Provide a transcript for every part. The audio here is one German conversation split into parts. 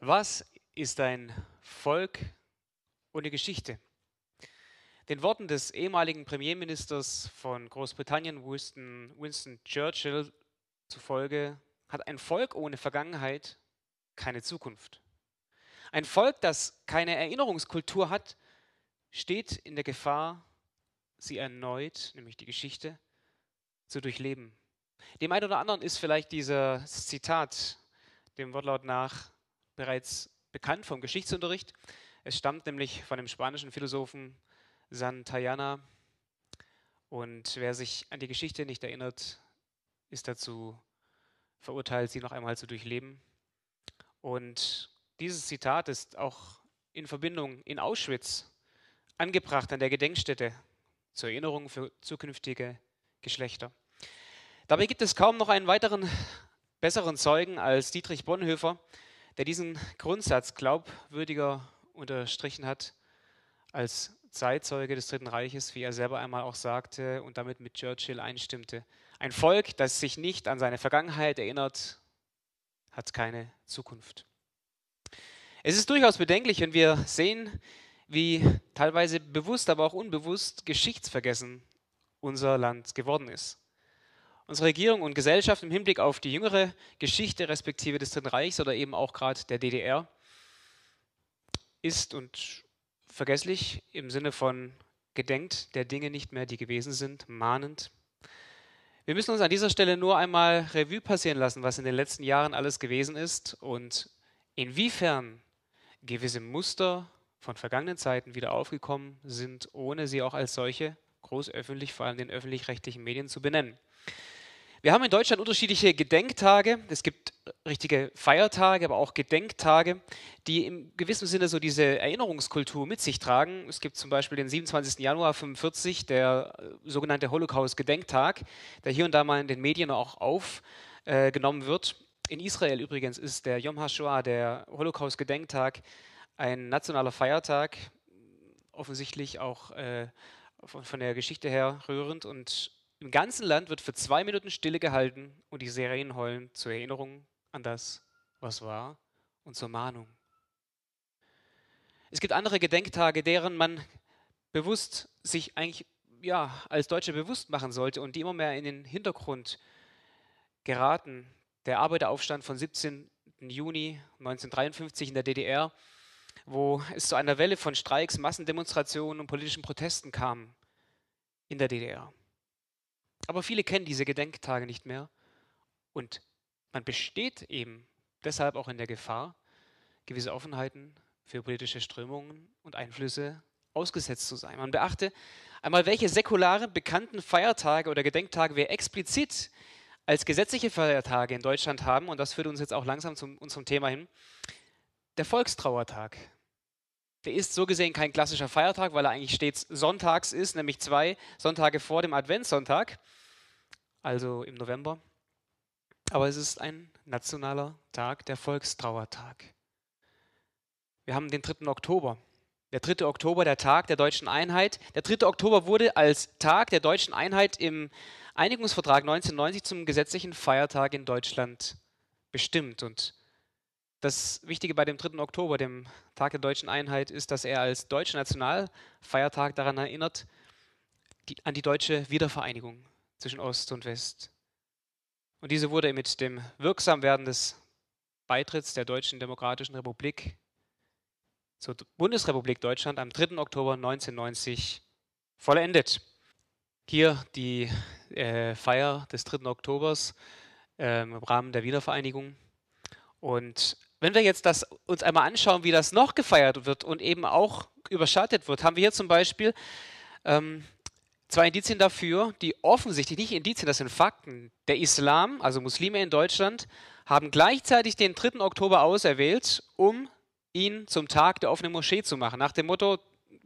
Was ist ein Volk ohne Geschichte? Den Worten des ehemaligen Premierministers von Großbritannien Winston, Winston Churchill zufolge hat ein Volk ohne Vergangenheit keine Zukunft. Ein Volk, das keine Erinnerungskultur hat, steht in der Gefahr, sie erneut, nämlich die Geschichte, zu durchleben. Dem einen oder anderen ist vielleicht dieses Zitat dem Wortlaut nach bereits bekannt vom Geschichtsunterricht. Es stammt nämlich von dem spanischen Philosophen Santayana. Und wer sich an die Geschichte nicht erinnert, ist dazu verurteilt, sie noch einmal zu durchleben. Und dieses Zitat ist auch in Verbindung in Auschwitz angebracht an der Gedenkstätte zur Erinnerung für zukünftige Geschlechter. Dabei gibt es kaum noch einen weiteren besseren Zeugen als Dietrich Bonhoeffer, der diesen Grundsatz glaubwürdiger unterstrichen hat als Zeitzeuge des Dritten Reiches, wie er selber einmal auch sagte und damit mit Churchill einstimmte. Ein Volk, das sich nicht an seine Vergangenheit erinnert, hat keine Zukunft. Es ist durchaus bedenklich, wenn wir sehen, wie teilweise bewusst, aber auch unbewusst Geschichtsvergessen unser Land geworden ist unsere Regierung und Gesellschaft im Hinblick auf die jüngere Geschichte respektive des Dritten Reichs oder eben auch gerade der DDR ist und vergesslich im Sinne von gedenkt der Dinge nicht mehr, die gewesen sind, mahnend. Wir müssen uns an dieser Stelle nur einmal Revue passieren lassen, was in den letzten Jahren alles gewesen ist und inwiefern gewisse Muster von vergangenen Zeiten wieder aufgekommen sind, ohne sie auch als solche großöffentlich, vor allem den öffentlich-rechtlichen Medien zu benennen. Wir haben in Deutschland unterschiedliche Gedenktage. Es gibt richtige Feiertage, aber auch Gedenktage, die im gewissen Sinne so diese Erinnerungskultur mit sich tragen. Es gibt zum Beispiel den 27. Januar 45, der äh, sogenannte Holocaust-Gedenktag, der hier und da mal in den Medien auch aufgenommen äh, wird. In Israel übrigens ist der Yom HaShoah, der Holocaust-Gedenktag, ein nationaler Feiertag, offensichtlich auch äh, von, von der Geschichte her rührend und im ganzen Land wird für zwei Minuten Stille gehalten und die Sirenen heulen zur Erinnerung an das, was war und zur Mahnung. Es gibt andere Gedenktage, deren man bewusst sich eigentlich ja, als Deutsche bewusst machen sollte und die immer mehr in den Hintergrund geraten. Der Arbeiteraufstand von 17. Juni 1953 in der DDR, wo es zu einer Welle von Streiks, Massendemonstrationen und politischen Protesten kam in der DDR. Aber viele kennen diese Gedenktage nicht mehr und man besteht eben deshalb auch in der Gefahr, gewisse Offenheiten für politische Strömungen und Einflüsse ausgesetzt zu sein. Man beachte einmal, welche säkularen bekannten Feiertage oder Gedenktage wir explizit als gesetzliche Feiertage in Deutschland haben, und das führt uns jetzt auch langsam zum, unserem Thema hin, der Volkstrauertag. Der ist so gesehen kein klassischer Feiertag, weil er eigentlich stets sonntags ist, nämlich zwei Sonntage vor dem Adventssonntag also im November. Aber es ist ein nationaler Tag, der Volkstrauertag. Wir haben den 3. Oktober. Der 3. Oktober, der Tag der deutschen Einheit. Der 3. Oktober wurde als Tag der deutschen Einheit im Einigungsvertrag 1990 zum gesetzlichen Feiertag in Deutschland bestimmt. Und das Wichtige bei dem 3. Oktober, dem Tag der deutschen Einheit, ist, dass er als deutscher Nationalfeiertag daran erinnert, die, an die deutsche Wiedervereinigung, zwischen Ost und West. Und diese wurde mit dem Wirksamwerden des Beitritts der Deutschen Demokratischen Republik zur Bundesrepublik Deutschland am 3. Oktober 1990 vollendet. Hier die äh, Feier des 3. Oktobers äh, im Rahmen der Wiedervereinigung. Und wenn wir jetzt das, uns einmal anschauen, wie das noch gefeiert wird und eben auch überschattet wird, haben wir hier zum Beispiel ähm, Zwei Indizien dafür, die offensichtlich nicht Indizien, das sind Fakten. Der Islam, also Muslime in Deutschland, haben gleichzeitig den 3. Oktober auserwählt, um ihn zum Tag der offenen Moschee zu machen. Nach dem Motto,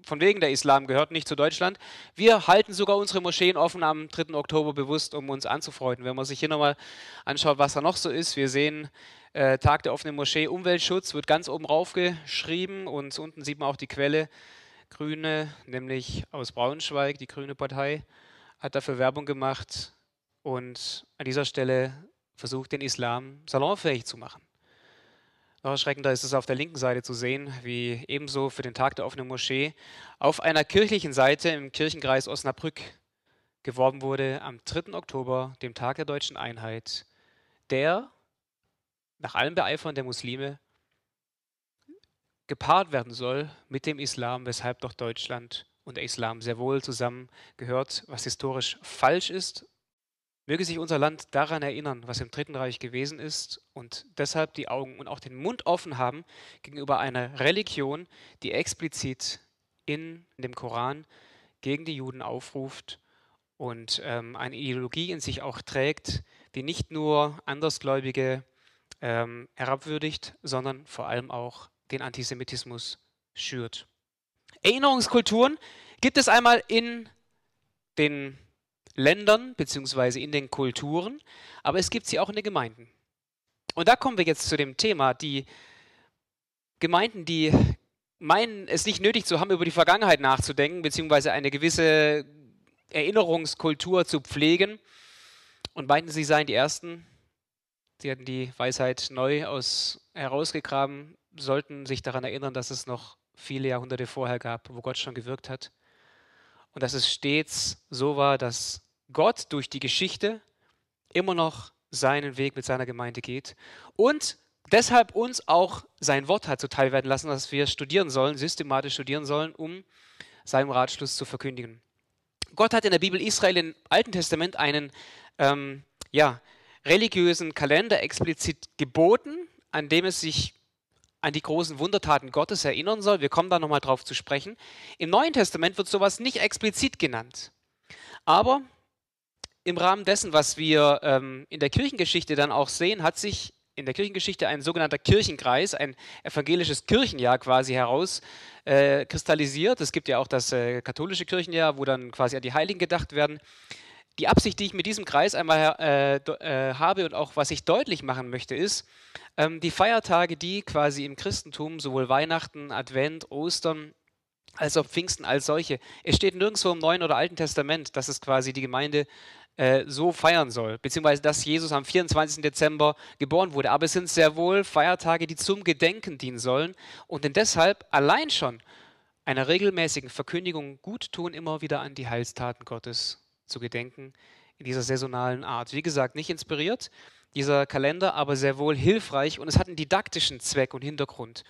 von wegen der Islam gehört nicht zu Deutschland. Wir halten sogar unsere Moscheen offen am 3. Oktober bewusst, um uns anzufreunden. Wenn man sich hier nochmal anschaut, was da noch so ist, wir sehen äh, Tag der offenen Moschee, Umweltschutz wird ganz oben raufgeschrieben und unten sieht man auch die Quelle Grüne, nämlich aus Braunschweig, die Grüne Partei, hat dafür Werbung gemacht und an dieser Stelle versucht, den Islam salonfähig zu machen. Noch erschreckender ist es auf der linken Seite zu sehen, wie ebenso für den Tag der offenen Moschee auf einer kirchlichen Seite im Kirchenkreis Osnabrück geworben wurde am 3. Oktober, dem Tag der deutschen Einheit, der nach allem Beeifern der Muslime gepaart werden soll mit dem Islam, weshalb doch Deutschland und der Islam sehr wohl zusammengehört, was historisch falsch ist. Möge sich unser Land daran erinnern, was im Dritten Reich gewesen ist und deshalb die Augen und auch den Mund offen haben gegenüber einer Religion, die explizit in dem Koran gegen die Juden aufruft und ähm, eine Ideologie in sich auch trägt, die nicht nur Andersgläubige ähm, herabwürdigt, sondern vor allem auch den Antisemitismus schürt. Erinnerungskulturen gibt es einmal in den Ländern bzw. in den Kulturen, aber es gibt sie auch in den Gemeinden. Und da kommen wir jetzt zu dem Thema, die Gemeinden, die meinen, es nicht nötig zu haben, über die Vergangenheit nachzudenken, beziehungsweise eine gewisse Erinnerungskultur zu pflegen. Und meinten, sie seien die Ersten. Sie hatten die Weisheit neu aus, herausgegraben sollten sich daran erinnern, dass es noch viele Jahrhunderte vorher gab, wo Gott schon gewirkt hat. Und dass es stets so war, dass Gott durch die Geschichte immer noch seinen Weg mit seiner Gemeinde geht und deshalb uns auch sein Wort hat zuteil werden lassen, dass wir studieren sollen, systematisch studieren sollen, um seinem Ratschluss zu verkündigen. Gott hat in der Bibel Israel im Alten Testament einen ähm, ja, religiösen Kalender explizit geboten, an dem es sich an die großen Wundertaten Gottes erinnern soll. Wir kommen da nochmal drauf zu sprechen. Im Neuen Testament wird sowas nicht explizit genannt. Aber im Rahmen dessen, was wir ähm, in der Kirchengeschichte dann auch sehen, hat sich in der Kirchengeschichte ein sogenannter Kirchenkreis, ein evangelisches Kirchenjahr quasi herauskristallisiert. Äh, es gibt ja auch das äh, katholische Kirchenjahr, wo dann quasi an die Heiligen gedacht werden die Absicht, die ich mit diesem Kreis einmal äh, äh, habe und auch was ich deutlich machen möchte, ist, ähm, die Feiertage, die quasi im Christentum, sowohl Weihnachten, Advent, Ostern, als auch Pfingsten als solche, es steht nirgendwo im Neuen oder Alten Testament, dass es quasi die Gemeinde äh, so feiern soll, beziehungsweise dass Jesus am 24. Dezember geboren wurde. Aber es sind sehr wohl Feiertage, die zum Gedenken dienen sollen und denn deshalb allein schon einer regelmäßigen Verkündigung gut tun immer wieder an die Heilstaten Gottes zu gedenken in dieser saisonalen Art. Wie gesagt, nicht inspiriert dieser Kalender, aber sehr wohl hilfreich und es hat einen didaktischen Zweck und Hintergrund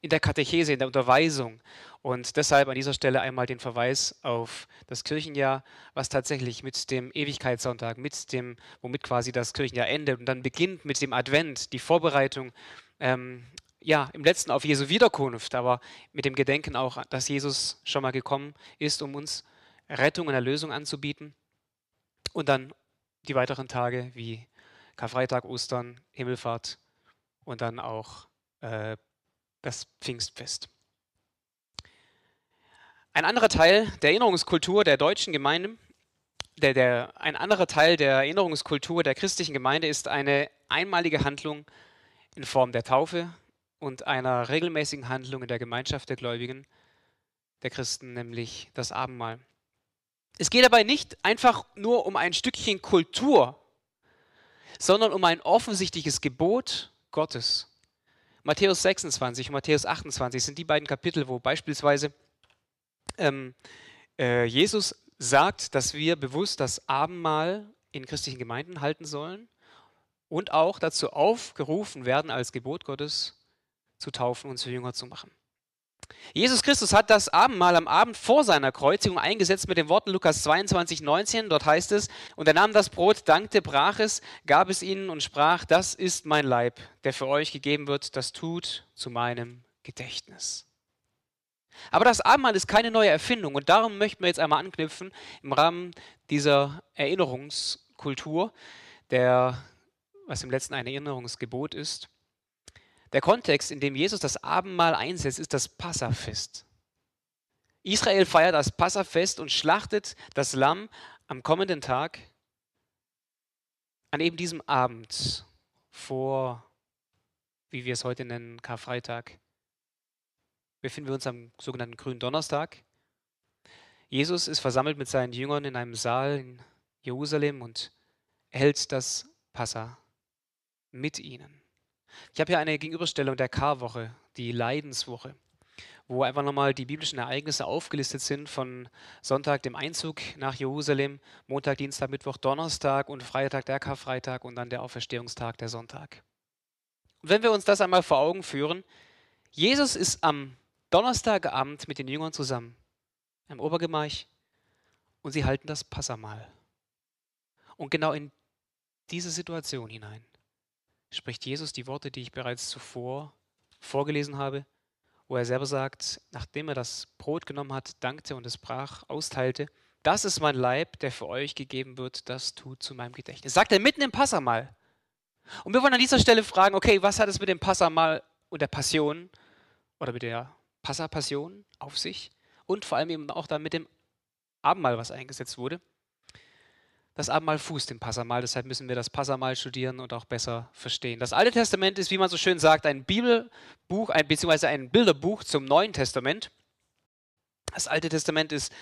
in der Katechese, in der Unterweisung. Und deshalb an dieser Stelle einmal den Verweis auf das Kirchenjahr, was tatsächlich mit dem Ewigkeitssonntag, mit dem, womit quasi das Kirchenjahr endet und dann beginnt mit dem Advent, die Vorbereitung ähm, ja, im letzten auf Jesu Wiederkunft, aber mit dem Gedenken auch, dass Jesus schon mal gekommen ist, um uns Rettung und Erlösung anzubieten. Und dann die weiteren Tage wie Karfreitag, Ostern, Himmelfahrt und dann auch äh, das Pfingstfest. Ein anderer Teil der Erinnerungskultur der deutschen Gemeinde, der, der, ein anderer Teil der Erinnerungskultur der christlichen Gemeinde ist eine einmalige Handlung in Form der Taufe und einer regelmäßigen Handlung in der Gemeinschaft der Gläubigen, der Christen, nämlich das Abendmahl. Es geht dabei nicht einfach nur um ein Stückchen Kultur, sondern um ein offensichtliches Gebot Gottes. Matthäus 26 und Matthäus 28 sind die beiden Kapitel, wo beispielsweise ähm, äh, Jesus sagt, dass wir bewusst das Abendmahl in christlichen Gemeinden halten sollen und auch dazu aufgerufen werden, als Gebot Gottes zu taufen und zu Jünger zu machen. Jesus Christus hat das Abendmahl am Abend vor seiner Kreuzigung eingesetzt mit den Worten Lukas 22, 19. Dort heißt es, und er nahm das Brot, dankte, brach es, gab es ihnen und sprach, das ist mein Leib, der für euch gegeben wird, das tut zu meinem Gedächtnis. Aber das Abendmahl ist keine neue Erfindung und darum möchten wir jetzt einmal anknüpfen im Rahmen dieser Erinnerungskultur, der, was im letzten ein Erinnerungsgebot ist. Der Kontext, in dem Jesus das Abendmahl einsetzt, ist das Passafest. Israel feiert das Passafest und schlachtet das Lamm am kommenden Tag, an eben diesem Abend vor, wie wir es heute nennen, Karfreitag, befinden wir uns am sogenannten Grünen Donnerstag. Jesus ist versammelt mit seinen Jüngern in einem Saal in Jerusalem und hält das Passa mit ihnen. Ich habe hier eine Gegenüberstellung der K-Woche, die Leidenswoche, wo einfach nochmal die biblischen Ereignisse aufgelistet sind von Sonntag, dem Einzug nach Jerusalem, Montag, Dienstag, Mittwoch, Donnerstag und Freitag, der Karfreitag und dann der Auferstehungstag, der Sonntag. Und wenn wir uns das einmal vor Augen führen, Jesus ist am Donnerstagabend mit den Jüngern zusammen, im Obergemach, und sie halten das Passamal. Und genau in diese Situation hinein spricht Jesus die Worte, die ich bereits zuvor vorgelesen habe, wo er selber sagt, nachdem er das Brot genommen hat, dankte und es brach, austeilte, das ist mein Leib, der für euch gegeben wird, das tut zu meinem Gedächtnis. Sagt er mitten im Passamal. Und wir wollen an dieser Stelle fragen, okay, was hat es mit dem Passamal und der Passion oder mit der Passapassion auf sich? Und vor allem eben auch dann mit dem Abendmahl, was eingesetzt wurde das Abendmahl fußt im Passamal. Deshalb müssen wir das Passamal studieren und auch besser verstehen. Das Alte Testament ist, wie man so schön sagt, ein Bibelbuch, ein, beziehungsweise ein Bilderbuch zum Neuen Testament. Das Alte Testament ist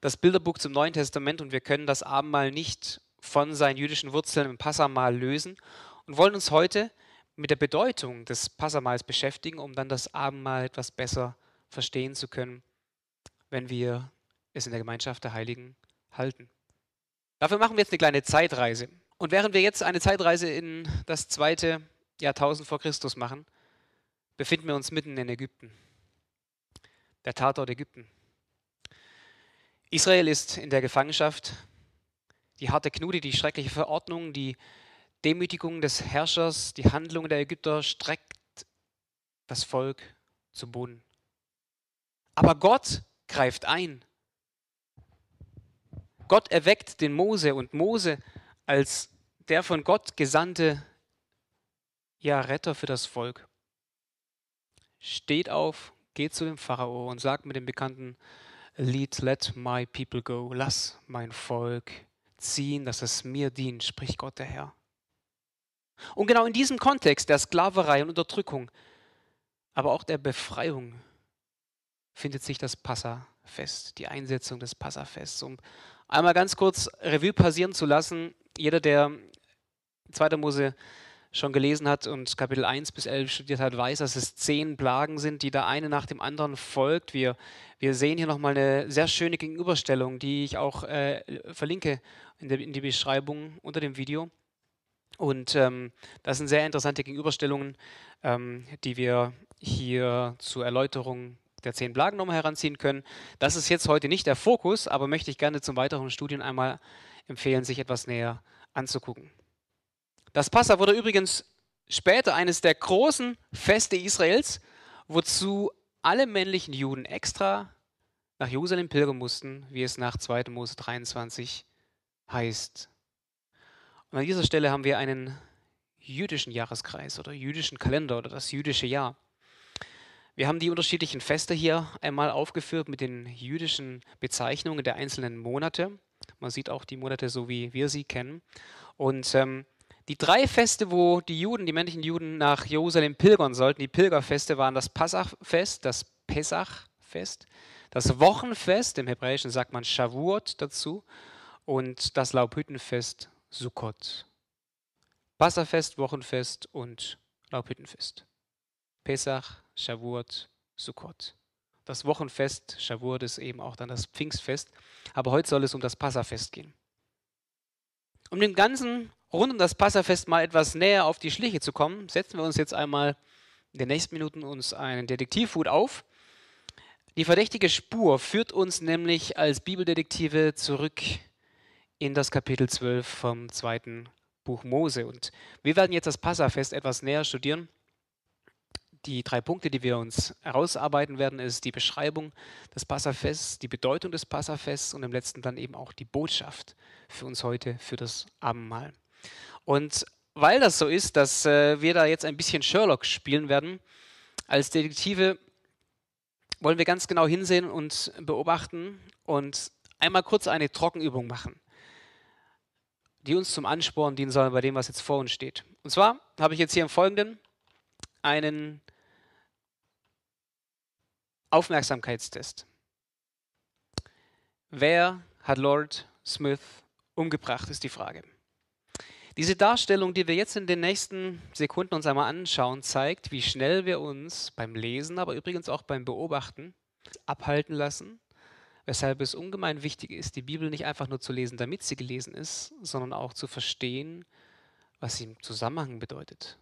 das Bilderbuch zum Neuen Testament und wir können das Abendmahl nicht von seinen jüdischen Wurzeln im Passamal lösen und wollen uns heute mit der Bedeutung des Passamals beschäftigen, um dann das Abendmahl etwas besser verstehen zu können, wenn wir es in der Gemeinschaft der Heiligen halten. Dafür machen wir jetzt eine kleine Zeitreise. Und während wir jetzt eine Zeitreise in das zweite Jahrtausend vor Christus machen, befinden wir uns mitten in Ägypten. Der Tatort Ägypten. Israel ist in der Gefangenschaft. Die harte Knute, die schreckliche Verordnung, die Demütigung des Herrschers, die Handlung der Ägypter streckt das Volk zu Boden. Aber Gott greift ein. Gott erweckt den Mose und Mose als der von Gott gesandte ja, Retter für das Volk steht auf, geht zu dem Pharao und sagt mit dem bekannten Lied, Let my people go, lass mein Volk ziehen, dass es mir dient, spricht Gott der Herr. Und genau in diesem Kontext der Sklaverei und Unterdrückung, aber auch der Befreiung, findet sich das Passafest, die Einsetzung des Passafests, um einmal ganz kurz Revue passieren zu lassen. Jeder, der 2. Mose schon gelesen hat und Kapitel 1 bis 11 studiert hat, weiß, dass es zehn Plagen sind, die da eine nach dem anderen folgt. Wir, wir sehen hier nochmal eine sehr schöne Gegenüberstellung, die ich auch äh, verlinke in, der, in die Beschreibung unter dem Video. Und ähm, das sind sehr interessante Gegenüberstellungen, ähm, die wir hier zur Erläuterung der zehn Plagen nochmal heranziehen können. Das ist jetzt heute nicht der Fokus, aber möchte ich gerne zum weiteren Studien einmal empfehlen, sich etwas näher anzugucken. Das Passa wurde übrigens später eines der großen Feste Israels, wozu alle männlichen Juden extra nach Jerusalem pilgern mussten, wie es nach 2. Mose 23 heißt. Und an dieser Stelle haben wir einen jüdischen Jahreskreis oder jüdischen Kalender oder das jüdische Jahr. Wir haben die unterschiedlichen Feste hier einmal aufgeführt mit den jüdischen Bezeichnungen der einzelnen Monate. Man sieht auch die Monate so, wie wir sie kennen. Und ähm, die drei Feste, wo die Juden, die männlichen Juden nach Jerusalem pilgern sollten, die Pilgerfeste waren das Passachfest, das Pesachfest, das Wochenfest, im Hebräischen sagt man Shavuot dazu, und das Laubhüttenfest Sukkot. Passafest, Wochenfest und Laubhüttenfest. Pesach, Shavuot, Sukkot. Das Wochenfest, Shavuot ist eben auch dann das Pfingstfest, aber heute soll es um das Passafest gehen. Um dem Ganzen rund um das Passafest mal etwas näher auf die Schliche zu kommen, setzen wir uns jetzt einmal in den nächsten Minuten uns einen Detektivhut auf. Die verdächtige Spur führt uns nämlich als Bibeldetektive zurück in das Kapitel 12 vom zweiten Buch Mose. Und wir werden jetzt das Passafest etwas näher studieren die drei Punkte, die wir uns herausarbeiten werden, ist die Beschreibung des Passafests, die Bedeutung des Passafests und im letzten dann eben auch die Botschaft für uns heute, für das Abendmahl. Und weil das so ist, dass äh, wir da jetzt ein bisschen Sherlock spielen werden, als Detektive wollen wir ganz genau hinsehen und beobachten und einmal kurz eine Trockenübung machen, die uns zum Ansporn dienen soll bei dem, was jetzt vor uns steht. Und zwar habe ich jetzt hier im Folgenden einen Aufmerksamkeitstest. Wer hat Lord Smith umgebracht, ist die Frage. Diese Darstellung, die wir jetzt in den nächsten Sekunden uns einmal anschauen, zeigt, wie schnell wir uns beim Lesen, aber übrigens auch beim Beobachten abhalten lassen, weshalb es ungemein wichtig ist, die Bibel nicht einfach nur zu lesen, damit sie gelesen ist, sondern auch zu verstehen, was sie im Zusammenhang bedeutet,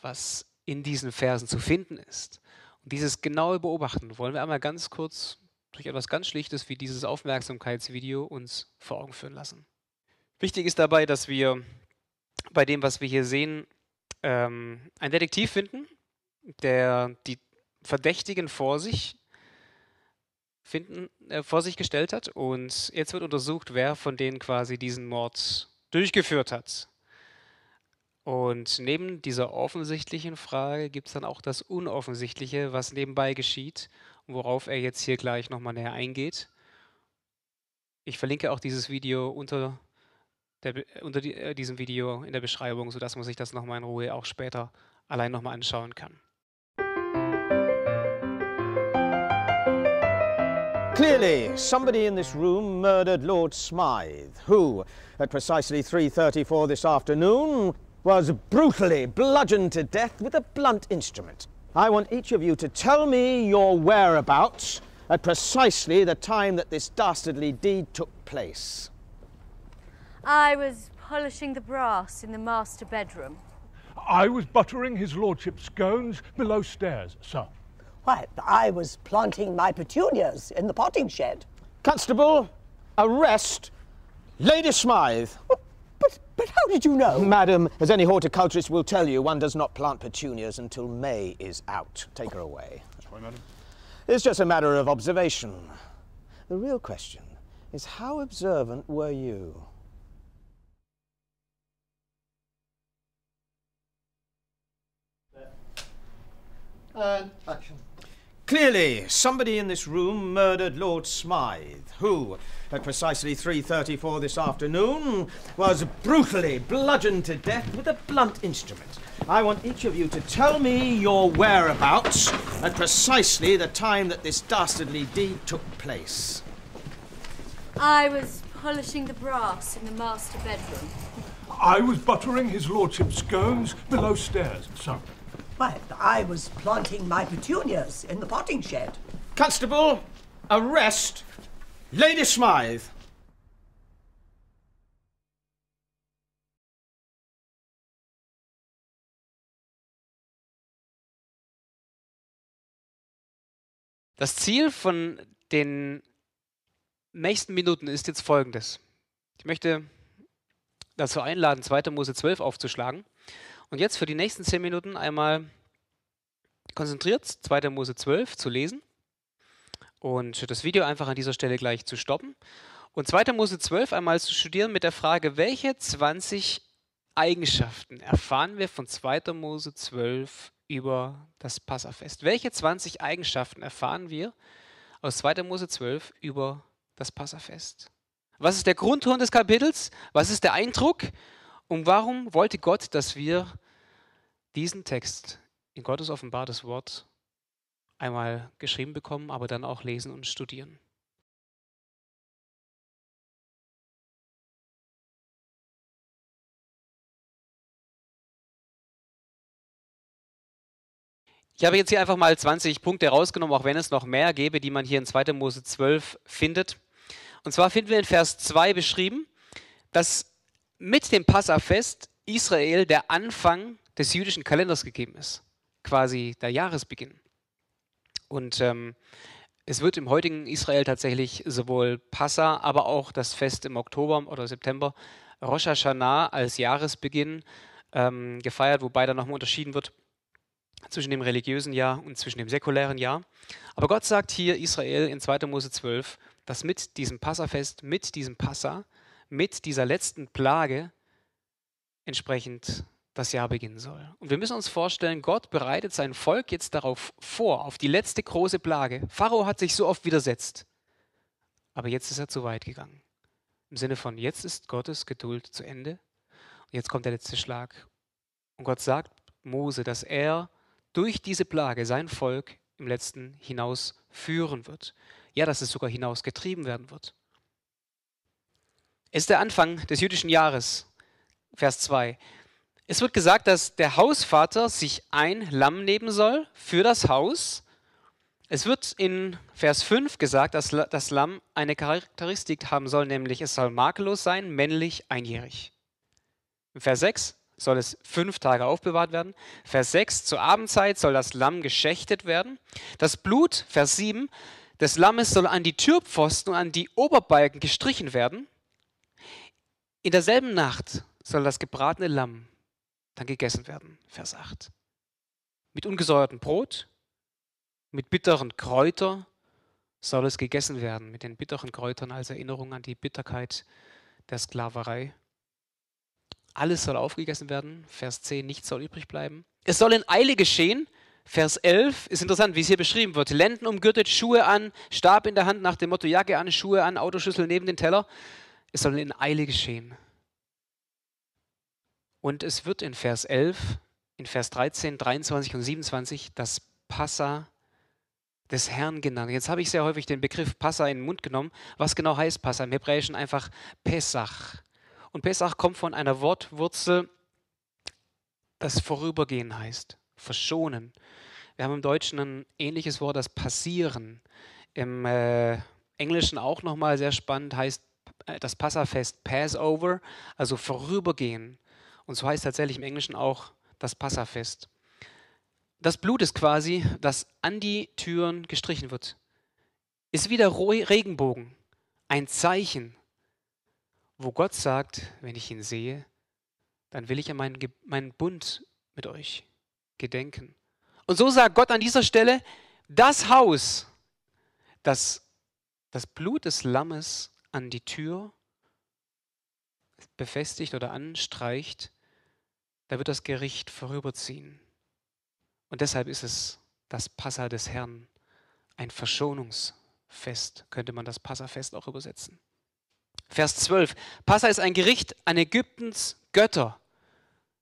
was in diesen Versen zu finden ist dieses genaue Beobachten wollen wir einmal ganz kurz durch etwas ganz Schlichtes wie dieses Aufmerksamkeitsvideo uns vor Augen führen lassen. Wichtig ist dabei, dass wir bei dem, was wir hier sehen, ähm, einen Detektiv finden, der die Verdächtigen vor sich finden, äh, vor sich gestellt hat und jetzt wird untersucht, wer von denen quasi diesen Mord durchgeführt hat. Und neben dieser offensichtlichen Frage gibt es dann auch das Unoffensichtliche, was nebenbei geschieht und worauf er jetzt hier gleich nochmal näher eingeht. Ich verlinke auch dieses Video unter, der, äh, unter die, äh, diesem Video in der Beschreibung, sodass man sich das nochmal in Ruhe auch später allein nochmal anschauen kann. Clearly, somebody in this room murdered Lord Smythe, who, at precisely 3.34 this afternoon, was brutally bludgeoned to death with a blunt instrument. I want each of you to tell me your whereabouts at precisely the time that this dastardly deed took place. I was polishing the brass in the master bedroom. I was buttering his lordship's scones below stairs, sir. Why, I was planting my petunias in the potting shed. Constable, arrest Lady Smythe. But, but how did you know? Madam, as any horticulturist will tell you, one does not plant petunias until May is out. Take her away. Sorry, madam. It's just a matter of observation. The real question is how observant were you? And uh, action. Clearly, somebody in this room murdered Lord Smythe, who, at precisely 3.34 this afternoon, was brutally bludgeoned to death with a blunt instrument. I want each of you to tell me your whereabouts at precisely the time that this dastardly deed took place. I was polishing the brass in the master bedroom. I was buttering his lordship's scones below stairs, sir. But I was planting my petunias in the potting shed. Constable, arrest Lady Smythe! Das Ziel von den nächsten Minuten ist jetzt folgendes. Ich möchte dazu einladen, 2. Mose 12 aufzuschlagen. Und jetzt für die nächsten 10 Minuten einmal konzentriert 2. Mose 12 zu lesen und das Video einfach an dieser Stelle gleich zu stoppen. Und 2. Mose 12 einmal zu studieren mit der Frage, welche 20 Eigenschaften erfahren wir von 2. Mose 12 über das Passafest? Welche 20 Eigenschaften erfahren wir aus 2. Mose 12 über das Passafest? Was ist der Grundton des Kapitels? Was ist der Eindruck? Und warum wollte Gott, dass wir diesen Text in Gottes offenbartes Wort einmal geschrieben bekommen, aber dann auch lesen und studieren. Ich habe jetzt hier einfach mal 20 Punkte rausgenommen, auch wenn es noch mehr gäbe, die man hier in 2. Mose 12 findet. Und zwar finden wir in Vers 2 beschrieben, dass mit dem Passafest Israel der Anfang des jüdischen Kalenders gegeben ist, quasi der Jahresbeginn. Und ähm, es wird im heutigen Israel tatsächlich sowohl Passa, aber auch das Fest im Oktober oder September, Rosh Hashanah als Jahresbeginn ähm, gefeiert, wobei da nochmal unterschieden wird zwischen dem religiösen Jahr und zwischen dem säkulären Jahr. Aber Gott sagt hier Israel in 2. Mose 12, dass mit diesem Passafest, mit diesem Passa, mit dieser letzten Plage entsprechend das Jahr beginnen soll. Und wir müssen uns vorstellen, Gott bereitet sein Volk jetzt darauf vor, auf die letzte große Plage. Pharao hat sich so oft widersetzt, aber jetzt ist er zu weit gegangen. Im Sinne von, jetzt ist Gottes Geduld zu Ende und jetzt kommt der letzte Schlag. Und Gott sagt Mose, dass er durch diese Plage sein Volk im letzten hinaus führen wird. Ja, dass es sogar hinausgetrieben werden wird. Es ist der Anfang des jüdischen Jahres, Vers 2. Es wird gesagt, dass der Hausvater sich ein Lamm nehmen soll für das Haus. Es wird in Vers 5 gesagt, dass das Lamm eine Charakteristik haben soll, nämlich es soll makellos sein, männlich, einjährig. In Vers 6 soll es fünf Tage aufbewahrt werden. Vers 6, zur Abendzeit soll das Lamm geschächtet werden. Das Blut, Vers 7, des Lammes soll an die Türpfosten und an die Oberbalken gestrichen werden. In derselben Nacht soll das gebratene Lamm dann gegessen werden. Vers 8. Mit ungesäuertem Brot, mit bitteren Kräutern soll es gegessen werden, mit den bitteren Kräutern als Erinnerung an die Bitterkeit der Sklaverei. Alles soll aufgegessen werden, Vers 10, nichts soll übrig bleiben. Es soll in Eile geschehen, Vers 11 ist interessant, wie es hier beschrieben wird. Lenden umgürtet, Schuhe an, Stab in der Hand nach dem Motto Jacke an, Schuhe an, Autoschüssel neben den Teller. Es soll in Eile geschehen. Und es wird in Vers 11, in Vers 13, 23 und 27 das Passa des Herrn genannt. Jetzt habe ich sehr häufig den Begriff Passa in den Mund genommen. Was genau heißt Passa? Im Hebräischen einfach Pesach. Und Pesach kommt von einer Wortwurzel, das vorübergehen heißt, verschonen. Wir haben im Deutschen ein ähnliches Wort, das passieren. Im äh, Englischen auch nochmal sehr spannend heißt äh, das Passafest Passover, also vorübergehen. Und so heißt tatsächlich im Englischen auch das Passafest. Das Blut ist quasi, das an die Türen gestrichen wird. Ist wieder Regenbogen, ein Zeichen, wo Gott sagt, wenn ich ihn sehe, dann will ich an meinen, meinen Bund mit euch gedenken. Und so sagt Gott an dieser Stelle, das Haus, das das Blut des Lammes an die Tür befestigt oder anstreicht, da wird das Gericht vorüberziehen. Und deshalb ist es das Passa des Herrn, ein Verschonungsfest, könnte man das Passafest auch übersetzen. Vers 12. Passa ist ein Gericht an Ägyptens Götter.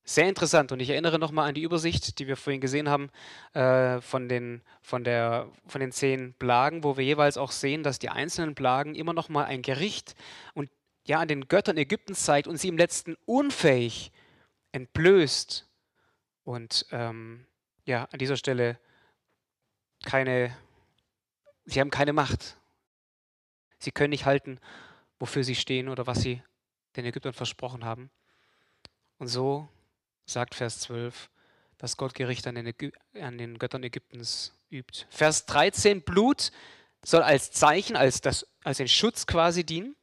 Sehr interessant. Und ich erinnere nochmal an die Übersicht, die wir vorhin gesehen haben, äh, von, den, von, der, von den zehn Plagen, wo wir jeweils auch sehen, dass die einzelnen Plagen immer nochmal ein Gericht und ja an den Göttern Ägyptens zeigt und sie im letzten unfähig entblößt und ähm, ja, an dieser Stelle keine, sie haben keine Macht. Sie können nicht halten, wofür sie stehen oder was sie den Ägyptern versprochen haben. Und so sagt Vers 12, dass Gott Gericht an den, Ägy an den Göttern Ägyptens übt. Vers 13, Blut soll als Zeichen, als, das, als ein Schutz quasi dienen.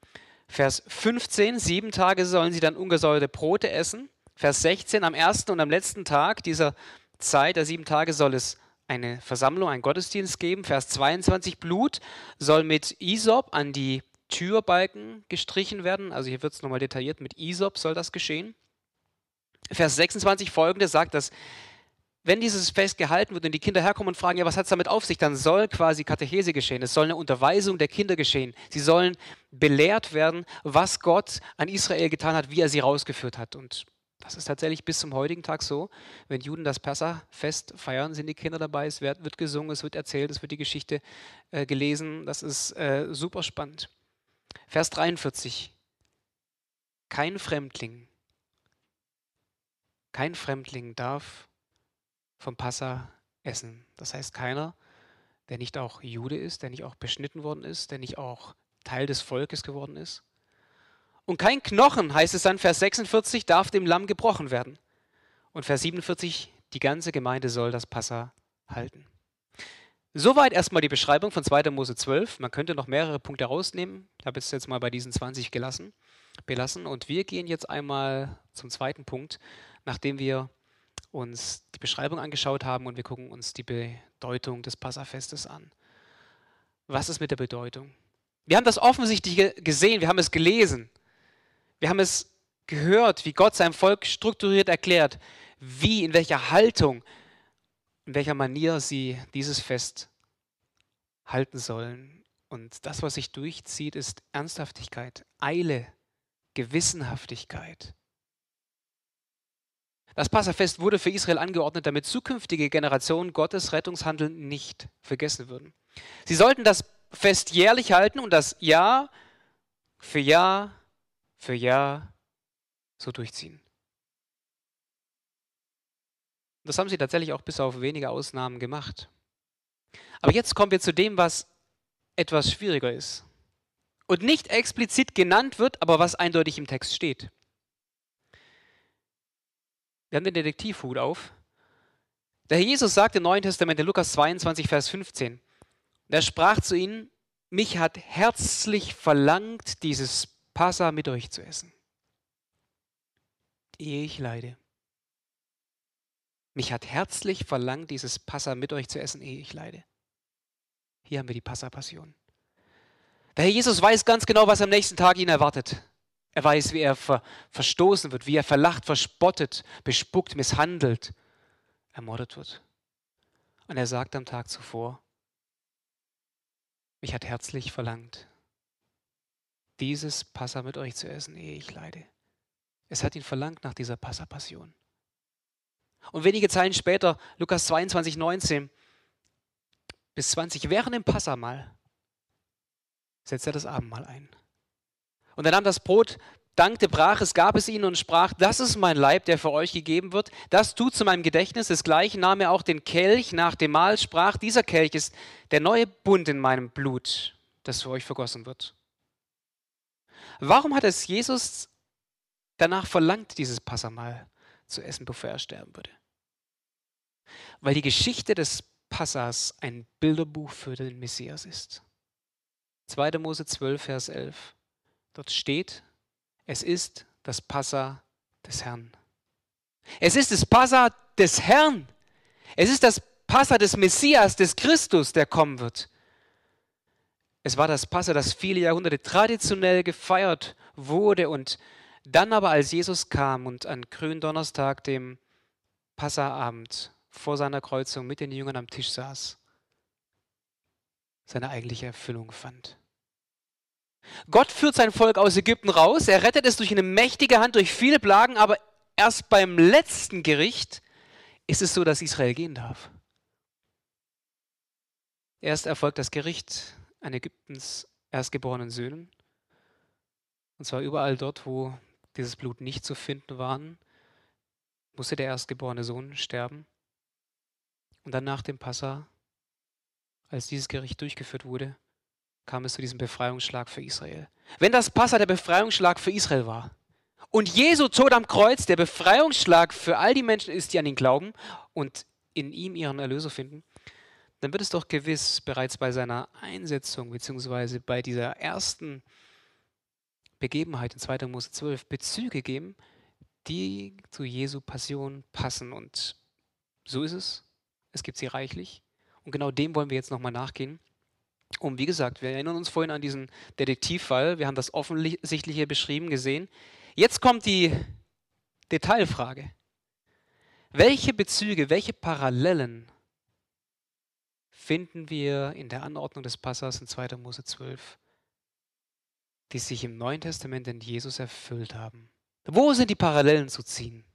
Vers 15, sieben Tage sollen sie dann ungesäuerte Brote essen. Vers 16, am ersten und am letzten Tag dieser Zeit der sieben Tage soll es eine Versammlung, einen Gottesdienst geben. Vers 22, Blut soll mit Isop an die Türbalken gestrichen werden. Also hier wird es nochmal detailliert, mit Isop soll das geschehen. Vers 26 folgende sagt, dass wenn dieses Fest gehalten wird und die Kinder herkommen und fragen, ja, was hat es damit auf sich, dann soll quasi Katechese geschehen. Es soll eine Unterweisung der Kinder geschehen. Sie sollen belehrt werden, was Gott an Israel getan hat, wie er sie rausgeführt hat. Und das ist tatsächlich bis zum heutigen Tag so. Wenn Juden das Passafest feiern, sind die Kinder dabei, es wird, wird gesungen, es wird erzählt, es wird die Geschichte äh, gelesen. Das ist äh, super spannend. Vers 43. Kein Fremdling, kein Fremdling darf vom Passa essen. Das heißt, keiner, der nicht auch Jude ist, der nicht auch beschnitten worden ist, der nicht auch Teil des Volkes geworden ist, und kein Knochen, heißt es dann, Vers 46, darf dem Lamm gebrochen werden. Und Vers 47, die ganze Gemeinde soll das Passa halten. Soweit erstmal die Beschreibung von 2. Mose 12. Man könnte noch mehrere Punkte rausnehmen. Ich habe es jetzt mal bei diesen 20 gelassen, belassen. Und wir gehen jetzt einmal zum zweiten Punkt, nachdem wir uns die Beschreibung angeschaut haben und wir gucken uns die Bedeutung des Passafestes an. Was ist mit der Bedeutung? Wir haben das offensichtlich gesehen, wir haben es gelesen. Wir haben es gehört, wie Gott sein Volk strukturiert erklärt, wie, in welcher Haltung, in welcher Manier sie dieses Fest halten sollen. Und das, was sich durchzieht, ist Ernsthaftigkeit, Eile, Gewissenhaftigkeit. Das Passafest wurde für Israel angeordnet, damit zukünftige Generationen Gottes Rettungshandeln nicht vergessen würden. Sie sollten das Fest jährlich halten und das Jahr für Jahr für Jahr so durchziehen. Das haben sie tatsächlich auch bis auf wenige Ausnahmen gemacht. Aber jetzt kommen wir zu dem, was etwas schwieriger ist und nicht explizit genannt wird, aber was eindeutig im Text steht. Wir haben den Detektivhut auf. Der Herr Jesus sagt im Neuen Testament in Lukas 22, Vers 15, er sprach zu ihnen, mich hat herzlich verlangt dieses Passa mit euch zu essen, ehe ich leide. Mich hat herzlich verlangt, dieses Passa mit euch zu essen, ehe ich leide. Hier haben wir die Passa-Passion. Der Herr Jesus weiß ganz genau, was am nächsten Tag ihn erwartet. Er weiß, wie er ver verstoßen wird, wie er verlacht, verspottet, bespuckt, misshandelt, ermordet wird. Und er sagt am Tag zuvor, mich hat herzlich verlangt, dieses Passa mit euch zu essen, ehe ich leide. Es hat ihn verlangt nach dieser Passa-Passion. Und wenige Zeilen später, Lukas 22, 19 bis 20, während dem Passamal setzt er das Abendmahl ein. Und er nahm das Brot, dankte, brach es, gab es ihnen und sprach, das ist mein Leib, der für euch gegeben wird. Das tut zu meinem Gedächtnis. Desgleichen nahm er auch den Kelch nach dem Mahl, sprach, dieser Kelch ist der neue Bund in meinem Blut, das für euch vergossen wird. Warum hat es Jesus danach verlangt, dieses Passamal zu essen, bevor er sterben würde? Weil die Geschichte des Passas ein Bilderbuch für den Messias ist. 2. Mose 12, Vers 11. Dort steht, es ist das Passa des Herrn. Es ist das Passa des Herrn. Es ist das Passa des Messias, des Christus, der kommen wird. Es war das Passa, das viele Jahrhunderte traditionell gefeiert wurde und dann aber, als Jesus kam und an Gründonnerstag, dem Passaabend, vor seiner Kreuzung mit den Jüngern am Tisch saß, seine eigentliche Erfüllung fand. Gott führt sein Volk aus Ägypten raus, er rettet es durch eine mächtige Hand, durch viele Plagen, aber erst beim letzten Gericht ist es so, dass Israel gehen darf. Erst erfolgt das Gericht, an Ägyptens erstgeborenen Söhnen. Und zwar überall dort, wo dieses Blut nicht zu finden war, musste der erstgeborene Sohn sterben. Und dann nach dem Passa, als dieses Gericht durchgeführt wurde, kam es zu diesem Befreiungsschlag für Israel. Wenn das Passa der Befreiungsschlag für Israel war und Jesu Tod am Kreuz der Befreiungsschlag für all die Menschen ist, die an ihn glauben und in ihm ihren Erlöser finden, dann wird es doch gewiss bereits bei seiner Einsetzung beziehungsweise bei dieser ersten Begebenheit in 2. Mose 12 Bezüge geben, die zu Jesu Passion passen. Und so ist es. Es gibt sie reichlich. Und genau dem wollen wir jetzt nochmal nachgehen. Und wie gesagt, wir erinnern uns vorhin an diesen Detektivfall. Wir haben das Offensichtliche beschrieben gesehen. Jetzt kommt die Detailfrage. Welche Bezüge, welche Parallelen finden wir in der Anordnung des Passas in 2. Mose 12, die sich im Neuen Testament in Jesus erfüllt haben. Wo sind die Parallelen zu ziehen?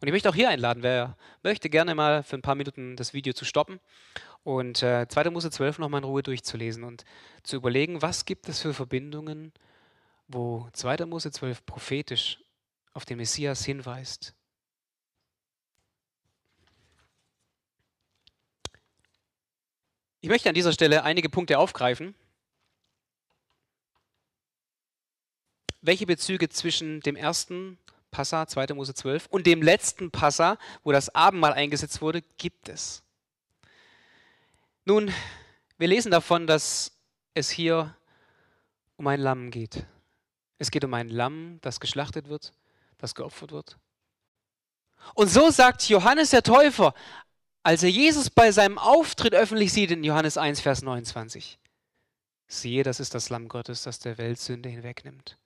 Und ich möchte auch hier einladen, wer möchte, gerne mal für ein paar Minuten das Video zu stoppen und äh, 2. Mose 12 nochmal in Ruhe durchzulesen und zu überlegen, was gibt es für Verbindungen, wo 2. Mose 12 prophetisch auf den Messias hinweist, Ich möchte an dieser Stelle einige Punkte aufgreifen, welche Bezüge zwischen dem ersten Passa, 2. Mose 12, und dem letzten Passa, wo das Abendmahl eingesetzt wurde, gibt es. Nun, wir lesen davon, dass es hier um ein Lamm geht. Es geht um ein Lamm, das geschlachtet wird, das geopfert wird. Und so sagt Johannes der Täufer, als er Jesus bei seinem Auftritt öffentlich sieht in Johannes 1, Vers 29. Siehe, das ist das Lamm Gottes, das der Welt Sünde hinwegnimmt.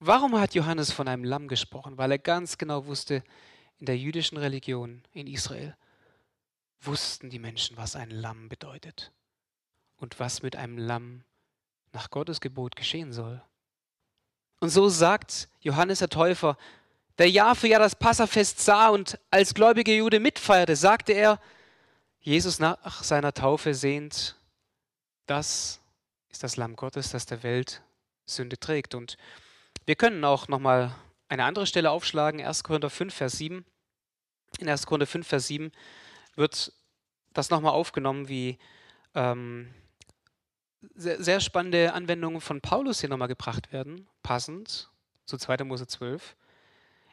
Warum hat Johannes von einem Lamm gesprochen? Weil er ganz genau wusste, in der jüdischen Religion in Israel wussten die Menschen, was ein Lamm bedeutet und was mit einem Lamm nach Gottes Gebot geschehen soll. Und so sagt Johannes der Täufer der Jahr für Jahr das Passafest sah und als gläubiger Jude mitfeierte, sagte er, Jesus nach seiner Taufe sehend, das ist das Lamm Gottes, das der Welt Sünde trägt. Und wir können auch nochmal eine andere Stelle aufschlagen, 1. Korinther 5, Vers 7. In 1. Korinther 5, Vers 7 wird das nochmal aufgenommen, wie ähm, sehr, sehr, spannende Anwendungen von Paulus hier nochmal gebracht werden, passend zu 2. Mose 12.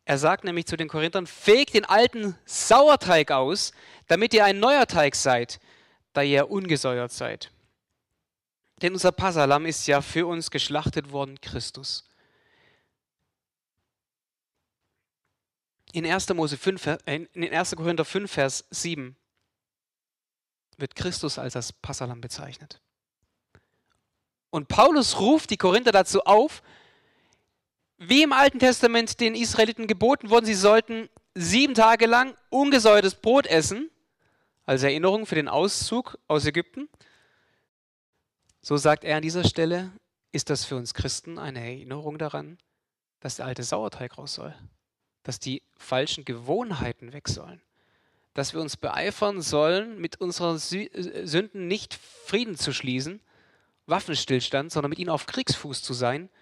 Er sagt nämlich zu den Korinthern, fegt den alten Sauerteig aus, damit ihr ein neuer Teig seid, da ihr ungesäuert seid. Denn unser Passalam ist ja für uns geschlachtet worden, Christus. In 1. Mose 5, äh, in 1. Korinther 5, Vers 7 wird Christus als das Passalam bezeichnet. Und Paulus ruft die Korinther dazu auf, wie im Alten Testament den Israeliten geboten wurden, sie sollten sieben Tage lang ungesäuertes Brot essen, als Erinnerung für den Auszug aus Ägypten. So sagt er an dieser Stelle, ist das für uns Christen eine Erinnerung daran, dass der alte Sauerteig raus soll, dass die falschen Gewohnheiten weg sollen, dass wir uns beeifern sollen, mit unseren äh, Sünden nicht Frieden zu schließen, Waffenstillstand, sondern mit ihnen auf Kriegsfuß zu sein –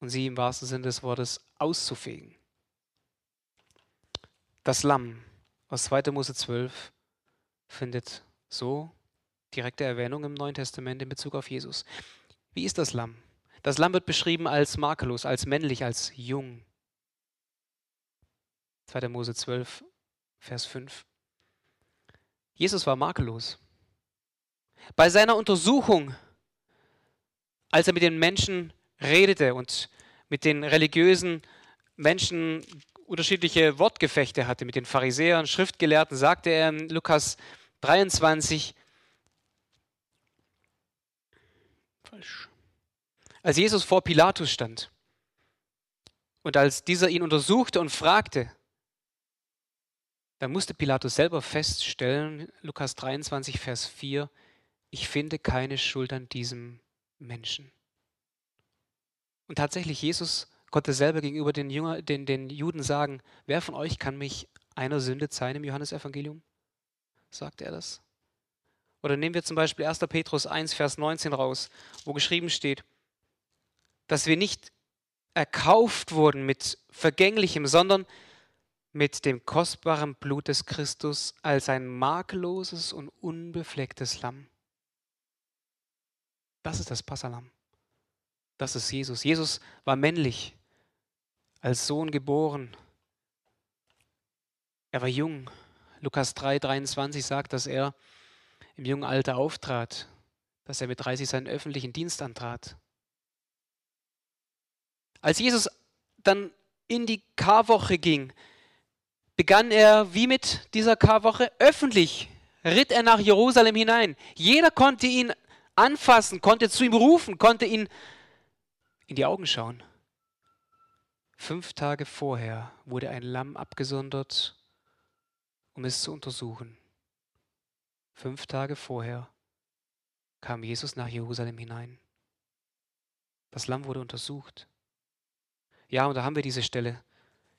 und sie im wahrsten Sinne des Wortes auszufegen. Das Lamm aus 2. Mose 12 findet so direkte Erwähnung im Neuen Testament in Bezug auf Jesus. Wie ist das Lamm? Das Lamm wird beschrieben als makellos, als männlich, als jung. 2. Mose 12, Vers 5. Jesus war makellos. Bei seiner Untersuchung, als er mit den Menschen redete und mit den religiösen Menschen unterschiedliche Wortgefechte hatte, mit den Pharisäern, Schriftgelehrten, sagte er in Lukas 23. Falsch. Als Jesus vor Pilatus stand und als dieser ihn untersuchte und fragte, dann musste Pilatus selber feststellen, Lukas 23, Vers 4, ich finde keine Schuld an diesem Menschen. Und tatsächlich, Jesus konnte selber gegenüber den, Jünger, den, den Juden sagen, wer von euch kann mich einer Sünde zeigen im Johannesevangelium? Sagt er das? Oder nehmen wir zum Beispiel 1. Petrus 1, Vers 19 raus, wo geschrieben steht, dass wir nicht erkauft wurden mit vergänglichem, sondern mit dem kostbaren Blut des Christus als ein makelloses und unbeflecktes Lamm. Das ist das Passalam. Das ist Jesus. Jesus war männlich, als Sohn geboren. Er war jung. Lukas 3, 23 sagt, dass er im jungen Alter auftrat, dass er mit 30 seinen öffentlichen Dienst antrat. Als Jesus dann in die Karwoche ging, begann er wie mit dieser Karwoche öffentlich, ritt er nach Jerusalem hinein. Jeder konnte ihn anfassen, konnte zu ihm rufen, konnte ihn in die Augen schauen. Fünf Tage vorher wurde ein Lamm abgesondert, um es zu untersuchen. Fünf Tage vorher kam Jesus nach Jerusalem hinein. Das Lamm wurde untersucht. Ja, und da haben wir diese Stelle.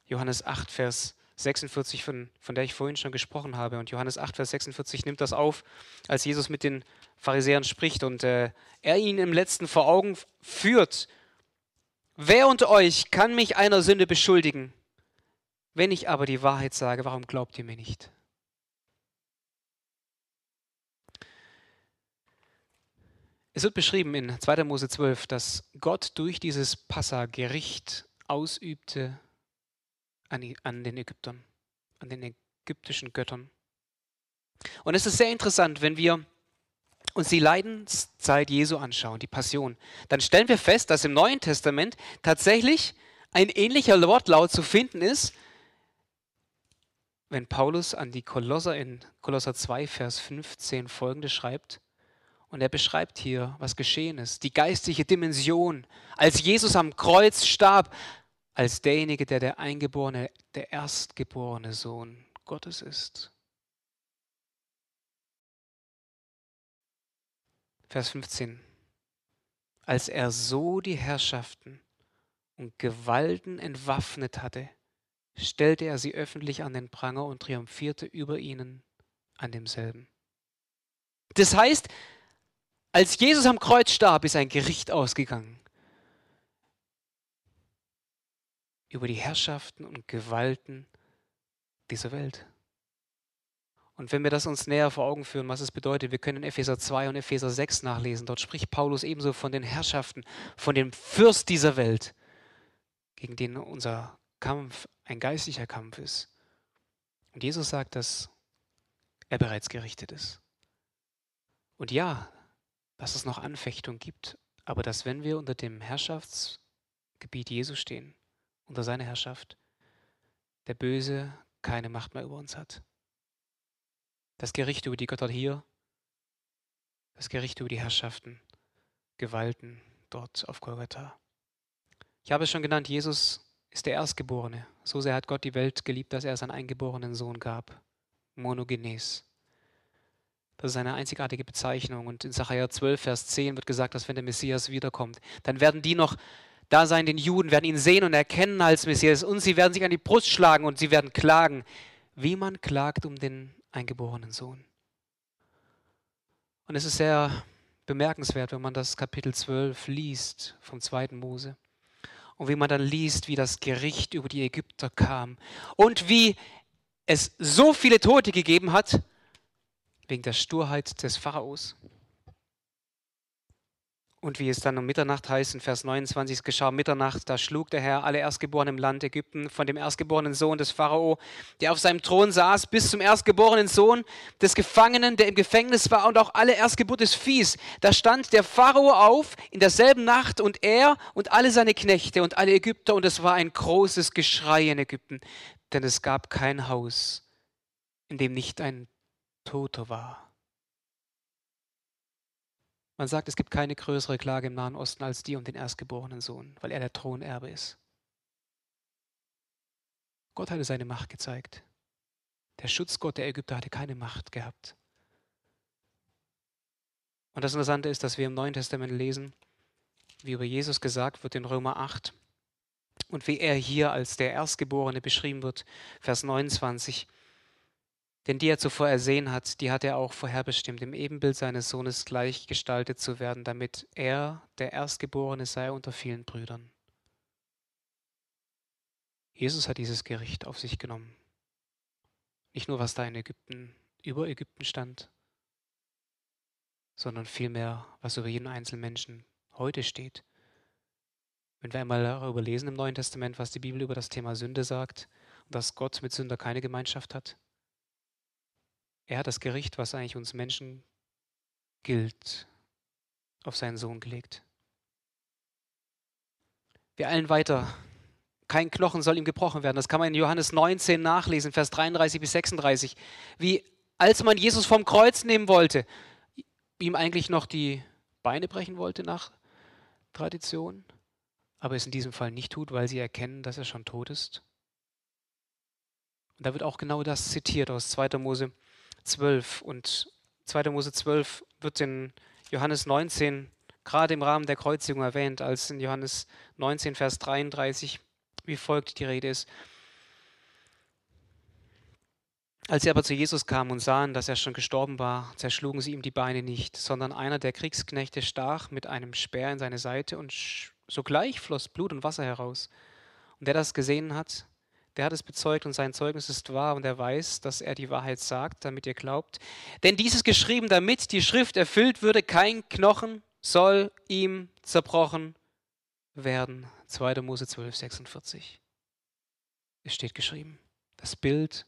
Johannes 8, Vers 46, von, von der ich vorhin schon gesprochen habe. Und Johannes 8, Vers 46 nimmt das auf, als Jesus mit den Pharisäern spricht und äh, er ihnen im letzten vor Augen führt, Wer unter euch kann mich einer Sünde beschuldigen? Wenn ich aber die Wahrheit sage, warum glaubt ihr mir nicht? Es wird beschrieben in 2. Mose 12, dass Gott durch dieses Passa-Gericht ausübte an, den Ägyptern, an den ägyptischen Göttern. Und es ist sehr interessant, wenn wir uns die Leidenszeit Jesu anschauen, die Passion, dann stellen wir fest, dass im Neuen Testament tatsächlich ein ähnlicher Wortlaut zu finden ist, wenn Paulus an die Kolosser in Kolosser 2, Vers 15 folgende schreibt, und er beschreibt hier, was geschehen ist, die geistige Dimension, als Jesus am Kreuz starb, als derjenige, der der eingeborene, der erstgeborene Sohn Gottes ist. Vers 15. Als er so die Herrschaften und Gewalten entwaffnet hatte, stellte er sie öffentlich an den Pranger und triumphierte über ihnen an demselben. Das heißt, als Jesus am Kreuz starb, ist ein Gericht ausgegangen über die Herrschaften und Gewalten dieser Welt. Und wenn wir das uns näher vor Augen führen, was es bedeutet, wir können in Epheser 2 und Epheser 6 nachlesen. Dort spricht Paulus ebenso von den Herrschaften, von dem Fürst dieser Welt, gegen den unser Kampf ein geistlicher Kampf ist. Und Jesus sagt, dass er bereits gerichtet ist. Und ja, dass es noch Anfechtung gibt, aber dass wenn wir unter dem Herrschaftsgebiet Jesu stehen, unter seiner Herrschaft, der Böse keine Macht mehr über uns hat. Das Gericht über die Götter hier, das Gericht über die Herrschaften, Gewalten dort auf Golgatha. Ich habe es schon genannt, Jesus ist der Erstgeborene. So sehr hat Gott die Welt geliebt, dass er seinen eingeborenen Sohn gab. Monogenes. Das ist eine einzigartige Bezeichnung. Und in Sacharja 12, Vers 10 wird gesagt, dass wenn der Messias wiederkommt, dann werden die noch da sein, den Juden, werden ihn sehen und erkennen als Messias. Und sie werden sich an die Brust schlagen und sie werden klagen, wie man klagt um den eingeborenen Sohn. Und es ist sehr bemerkenswert, wenn man das Kapitel 12 liest vom zweiten Mose. Und wie man dann liest, wie das Gericht über die Ägypter kam und wie es so viele Tote gegeben hat wegen der Sturheit des Pharaos. Und wie es dann um Mitternacht heißt, in Vers 29, es geschah Mitternacht, da schlug der Herr alle Erstgeborenen im Land Ägypten, von dem erstgeborenen Sohn des Pharao, der auf seinem Thron saß, bis zum erstgeborenen Sohn des Gefangenen, der im Gefängnis war, und auch alle Erstgeburt des Viehs. Da stand der Pharao auf in derselben Nacht und er und alle seine Knechte und alle Ägypter, und es war ein großes Geschrei in Ägypten, denn es gab kein Haus, in dem nicht ein Toter war man sagt, es gibt keine größere Klage im Nahen Osten als die um den erstgeborenen Sohn, weil er der Thronerbe ist. Gott hatte seine Macht gezeigt. Der Schutzgott der Ägypter hatte keine Macht gehabt. Und das Interessante ist, dass wir im Neuen Testament lesen, wie über Jesus gesagt wird in Römer 8 und wie er hier als der Erstgeborene beschrieben wird, Vers 29. Denn die er zuvor ersehen hat, die hat er auch vorherbestimmt, im Ebenbild seines Sohnes gleichgestaltet zu werden, damit er der Erstgeborene sei unter vielen Brüdern. Jesus hat dieses Gericht auf sich genommen. Nicht nur was da in Ägypten über Ägypten stand, sondern vielmehr, was über jeden einzelnen Menschen heute steht. Wenn wir einmal darüber lesen im Neuen Testament, was die Bibel über das Thema Sünde sagt, dass Gott mit Sünder keine Gemeinschaft hat, er hat das Gericht, was eigentlich uns Menschen gilt, auf seinen Sohn gelegt. Wir eilen weiter. Kein Knochen soll ihm gebrochen werden. Das kann man in Johannes 19 nachlesen, Vers 33 bis 36. Wie als man Jesus vom Kreuz nehmen wollte, ihm eigentlich noch die Beine brechen wollte nach Tradition, aber es in diesem Fall nicht tut, weil sie erkennen, dass er schon tot ist. Und da wird auch genau das zitiert aus 2. Mose 12 und 2. Mose 12 wird in Johannes 19 gerade im Rahmen der Kreuzigung erwähnt, als in Johannes 19, Vers 33 wie folgt die Rede ist. Als sie aber zu Jesus kamen und sahen, dass er schon gestorben war, zerschlugen sie ihm die Beine nicht, sondern einer der Kriegsknechte stach mit einem Speer in seine Seite und sogleich floss Blut und Wasser heraus. Und wer das gesehen hat, der hat es bezeugt und sein Zeugnis ist wahr und er weiß, dass er die Wahrheit sagt, damit ihr glaubt. Denn dieses geschrieben, damit die Schrift erfüllt würde, kein Knochen soll ihm zerbrochen werden. 2. Mose 12, 46. Es steht geschrieben. Das Bild,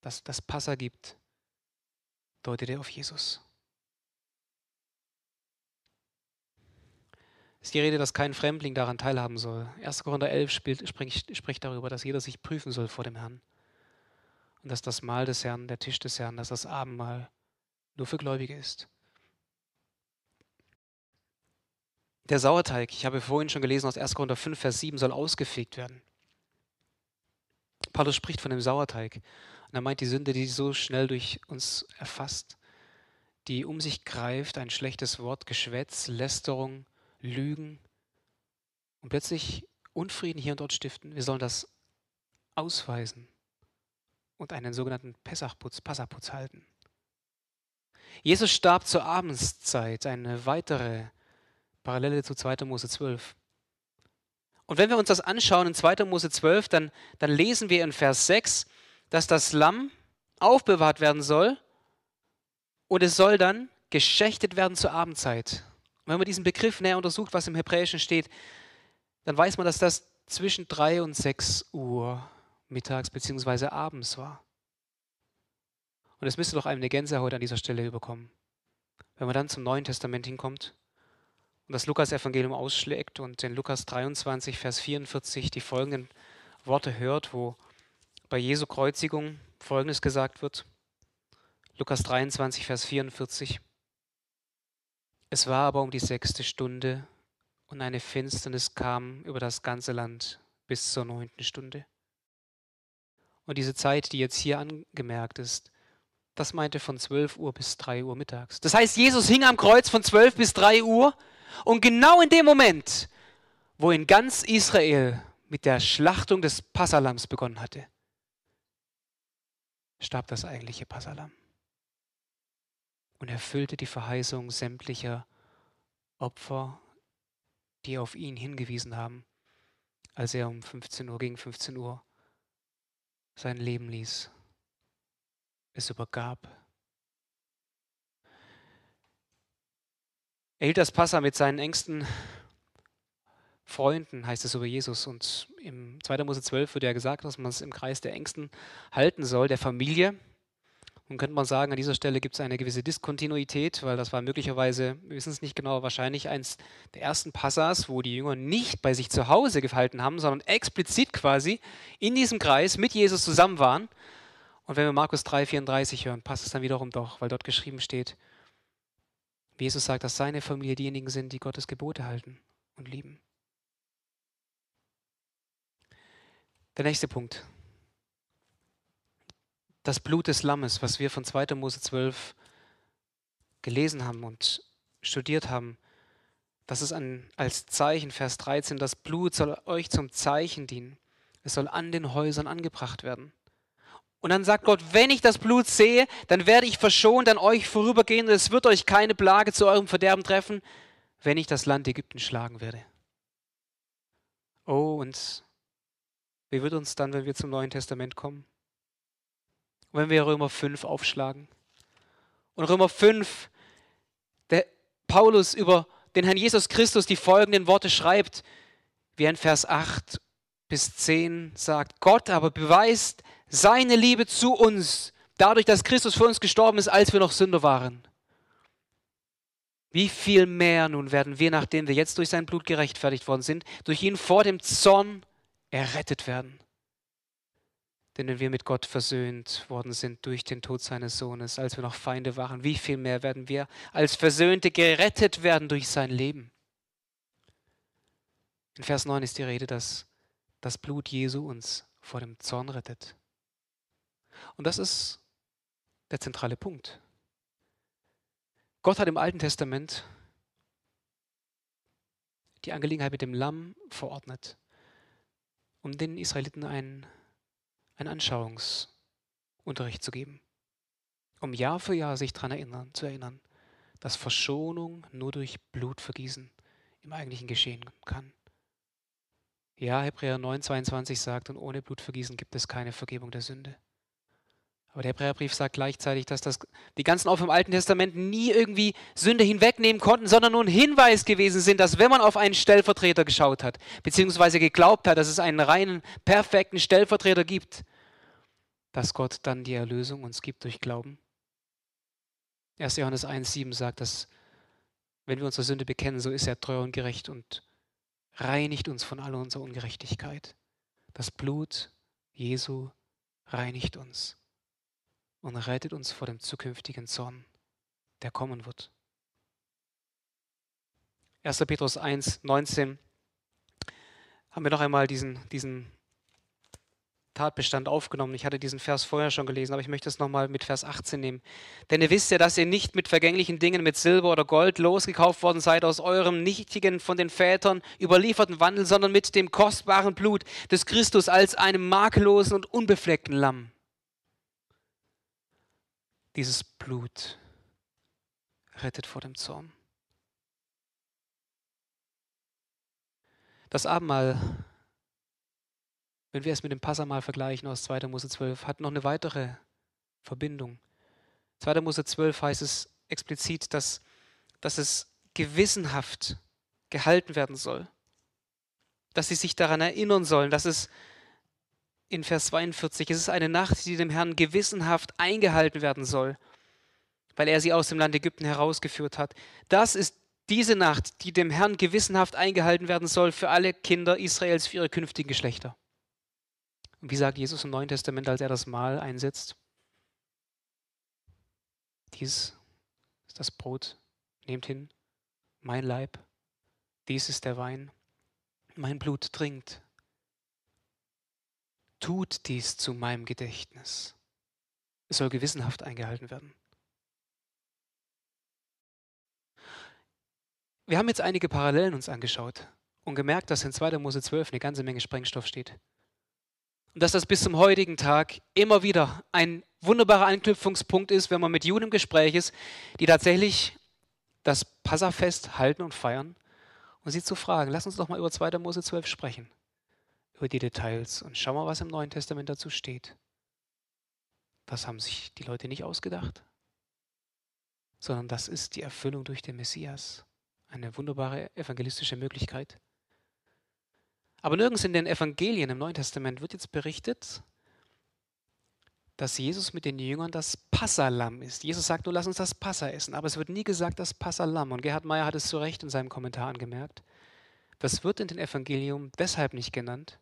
das das Passa gibt, deutet er auf Jesus. ist die Rede, dass kein Fremdling daran teilhaben soll. 1. Korinther 11 spielt, spricht, spricht darüber, dass jeder sich prüfen soll vor dem Herrn. Und dass das Mahl des Herrn, der Tisch des Herrn, dass das Abendmahl nur für Gläubige ist. Der Sauerteig, ich habe vorhin schon gelesen aus 1. Korinther 5, Vers 7, soll ausgefegt werden. Paulus spricht von dem Sauerteig. Und er meint die Sünde, die so schnell durch uns erfasst, die um sich greift, ein schlechtes Wort, Geschwätz, Lästerung, lügen und plötzlich Unfrieden hier und dort stiften. Wir sollen das ausweisen und einen sogenannten Pessachputz, Passaputz halten. Jesus starb zur Abendszeit, eine weitere Parallele zu 2. Mose 12. Und wenn wir uns das anschauen in 2. Mose 12, dann, dann lesen wir in Vers 6, dass das Lamm aufbewahrt werden soll und es soll dann geschächtet werden zur Abendzeit wenn man diesen Begriff näher untersucht, was im Hebräischen steht, dann weiß man, dass das zwischen 3 und 6 Uhr mittags bzw. abends war. Und es müsste doch einem eine Gänsehaut an dieser Stelle überkommen. Wenn man dann zum Neuen Testament hinkommt und das Lukas-Evangelium ausschlägt und in Lukas 23, Vers 44 die folgenden Worte hört, wo bei Jesu Kreuzigung Folgendes gesagt wird. Lukas 23, Vers 44. Es war aber um die sechste Stunde, und eine Finsternis kam über das ganze Land bis zur neunten Stunde. Und diese Zeit, die jetzt hier angemerkt ist, das meinte von 12 Uhr bis 3 Uhr mittags. Das heißt, Jesus hing am Kreuz von 12 bis 3 Uhr und genau in dem Moment, wo in ganz Israel mit der Schlachtung des Passalams begonnen hatte, starb das eigentliche Passalam und erfüllte die Verheißung sämtlicher Opfer, die auf ihn hingewiesen haben, als er um 15 Uhr gegen 15 Uhr sein Leben ließ, es übergab. Er hielt das Passa mit seinen engsten Freunden, heißt es über Jesus. Und im 2. Mose 12 wird ja gesagt, dass man es im Kreis der Ängsten halten soll, der Familie. Nun könnte man sagen, an dieser Stelle gibt es eine gewisse Diskontinuität, weil das war möglicherweise, wir wissen es nicht genau, wahrscheinlich eins der ersten Passas, wo die Jünger nicht bei sich zu Hause gehalten haben, sondern explizit quasi in diesem Kreis mit Jesus zusammen waren. Und wenn wir Markus 3,34 hören, passt es dann wiederum doch, weil dort geschrieben steht, Jesus sagt, dass seine Familie diejenigen sind, die Gottes Gebote halten und lieben. Der nächste Punkt das Blut des Lammes, was wir von 2. Mose 12 gelesen haben und studiert haben, das ist ein, als Zeichen, Vers 13, das Blut soll euch zum Zeichen dienen. Es soll an den Häusern angebracht werden. Und dann sagt Gott, wenn ich das Blut sehe, dann werde ich verschont an euch vorübergehen und es wird euch keine Plage zu eurem Verderben treffen, wenn ich das Land Ägypten schlagen werde. Oh, und wie wird uns dann, wenn wir zum Neuen Testament kommen? Und wenn wir Römer 5 aufschlagen. Und Römer 5, der Paulus über den Herrn Jesus Christus die folgenden Worte schreibt, wie er in Vers 8 bis 10 sagt, Gott aber beweist seine Liebe zu uns, dadurch, dass Christus für uns gestorben ist, als wir noch Sünder waren. Wie viel mehr nun werden wir, nachdem wir jetzt durch sein Blut gerechtfertigt worden sind, durch ihn vor dem Zorn errettet werden denen wir mit Gott versöhnt worden sind durch den Tod seines Sohnes, als wir noch Feinde waren, wie viel mehr werden wir als Versöhnte gerettet werden durch sein Leben. In Vers 9 ist die Rede, dass das Blut Jesu uns vor dem Zorn rettet. Und das ist der zentrale Punkt. Gott hat im Alten Testament die Angelegenheit mit dem Lamm verordnet, um den Israeliten einen einen Anschauungsunterricht zu geben, um Jahr für Jahr sich daran erinnern, zu erinnern, dass Verschonung nur durch Blutvergießen im eigentlichen geschehen kann. Ja, Hebräer 9,22 sagt, und ohne Blutvergießen gibt es keine Vergebung der Sünde. Aber der Hebräerbrief sagt gleichzeitig, dass das die ganzen Opfer im Alten Testament nie irgendwie Sünde hinwegnehmen konnten, sondern nur ein Hinweis gewesen sind, dass wenn man auf einen Stellvertreter geschaut hat, beziehungsweise geglaubt hat, dass es einen reinen, perfekten Stellvertreter gibt, dass Gott dann die Erlösung uns gibt durch Glauben. 1. Johannes 1.7 sagt, dass wenn wir unsere Sünde bekennen, so ist er treu und gerecht und reinigt uns von all unserer Ungerechtigkeit. Das Blut Jesu reinigt uns und rettet uns vor dem zukünftigen Zorn, der kommen wird. 1. Petrus 1, 19 haben wir noch einmal diesen, diesen Tatbestand aufgenommen. Ich hatte diesen Vers vorher schon gelesen, aber ich möchte es nochmal mit Vers 18 nehmen. Denn ihr wisst ja, dass ihr nicht mit vergänglichen Dingen, mit Silber oder Gold losgekauft worden seid aus eurem nichtigen, von den Vätern überlieferten Wandel, sondern mit dem kostbaren Blut des Christus als einem makellosen und unbefleckten Lamm. Dieses Blut rettet vor dem Zorn. Das Abendmahl, wenn wir es mit dem Passamal vergleichen aus 2. Mose 12, hat noch eine weitere Verbindung. 2. Mose 12 heißt es explizit, dass, dass es gewissenhaft gehalten werden soll. Dass sie sich daran erinnern sollen, dass es in Vers 42, es ist eine Nacht, die dem Herrn gewissenhaft eingehalten werden soll, weil er sie aus dem Land Ägypten herausgeführt hat. Das ist diese Nacht, die dem Herrn gewissenhaft eingehalten werden soll für alle Kinder Israels, für ihre künftigen Geschlechter. Und wie sagt Jesus im Neuen Testament, als er das Mahl einsetzt? Dies ist das Brot, nehmt hin, mein Leib. Dies ist der Wein, mein Blut trinkt tut dies zu meinem Gedächtnis. Es soll gewissenhaft eingehalten werden. Wir haben jetzt einige Parallelen uns angeschaut und gemerkt, dass in 2. Mose 12 eine ganze Menge Sprengstoff steht. Und dass das bis zum heutigen Tag immer wieder ein wunderbarer Anknüpfungspunkt ist, wenn man mit Juden im Gespräch ist, die tatsächlich das Passafest halten und feiern und sie zu fragen, lass uns doch mal über 2. Mose 12 sprechen über die Details und schau mal, was im Neuen Testament dazu steht. Das haben sich die Leute nicht ausgedacht, sondern das ist die Erfüllung durch den Messias. Eine wunderbare evangelistische Möglichkeit. Aber nirgends in den Evangelien im Neuen Testament wird jetzt berichtet, dass Jesus mit den Jüngern das Passalam ist. Jesus sagt nur, lass uns das Passa essen, aber es wird nie gesagt, das Passalam. Und Gerhard Meyer hat es zu Recht in seinem Kommentar angemerkt. Das wird in den Evangelium deshalb nicht genannt,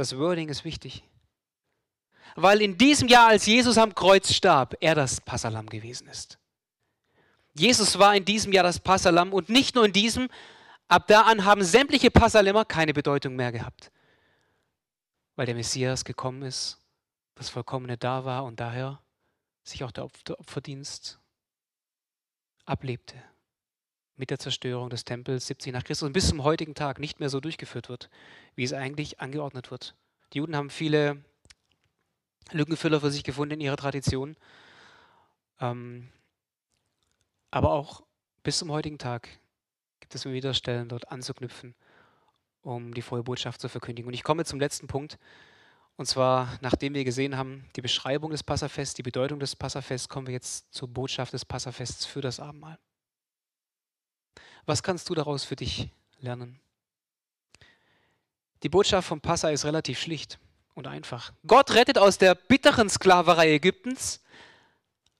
das Wording ist wichtig. Weil in diesem Jahr, als Jesus am Kreuz starb, er das Passalam gewesen ist. Jesus war in diesem Jahr das Passalam und nicht nur in diesem, ab da an haben sämtliche Passalämmer keine Bedeutung mehr gehabt. Weil der Messias gekommen ist, das Vollkommene da war und daher sich auch der Opferdienst ablebte mit der Zerstörung des Tempels 70 nach Christus und bis zum heutigen Tag nicht mehr so durchgeführt wird, wie es eigentlich angeordnet wird. Die Juden haben viele Lückenfüller für sich gefunden in ihrer Tradition, ähm, aber auch bis zum heutigen Tag gibt es immer wieder Stellen dort anzuknüpfen, um die frohe Botschaft zu verkündigen. Und ich komme zum letzten Punkt, und zwar, nachdem wir gesehen haben, die Beschreibung des Passafests, die Bedeutung des Passafests, kommen wir jetzt zur Botschaft des Passafests für das Abendmahl. Was kannst du daraus für dich lernen? Die Botschaft von Passa ist relativ schlicht und einfach. Gott rettet aus der bitteren Sklaverei Ägyptens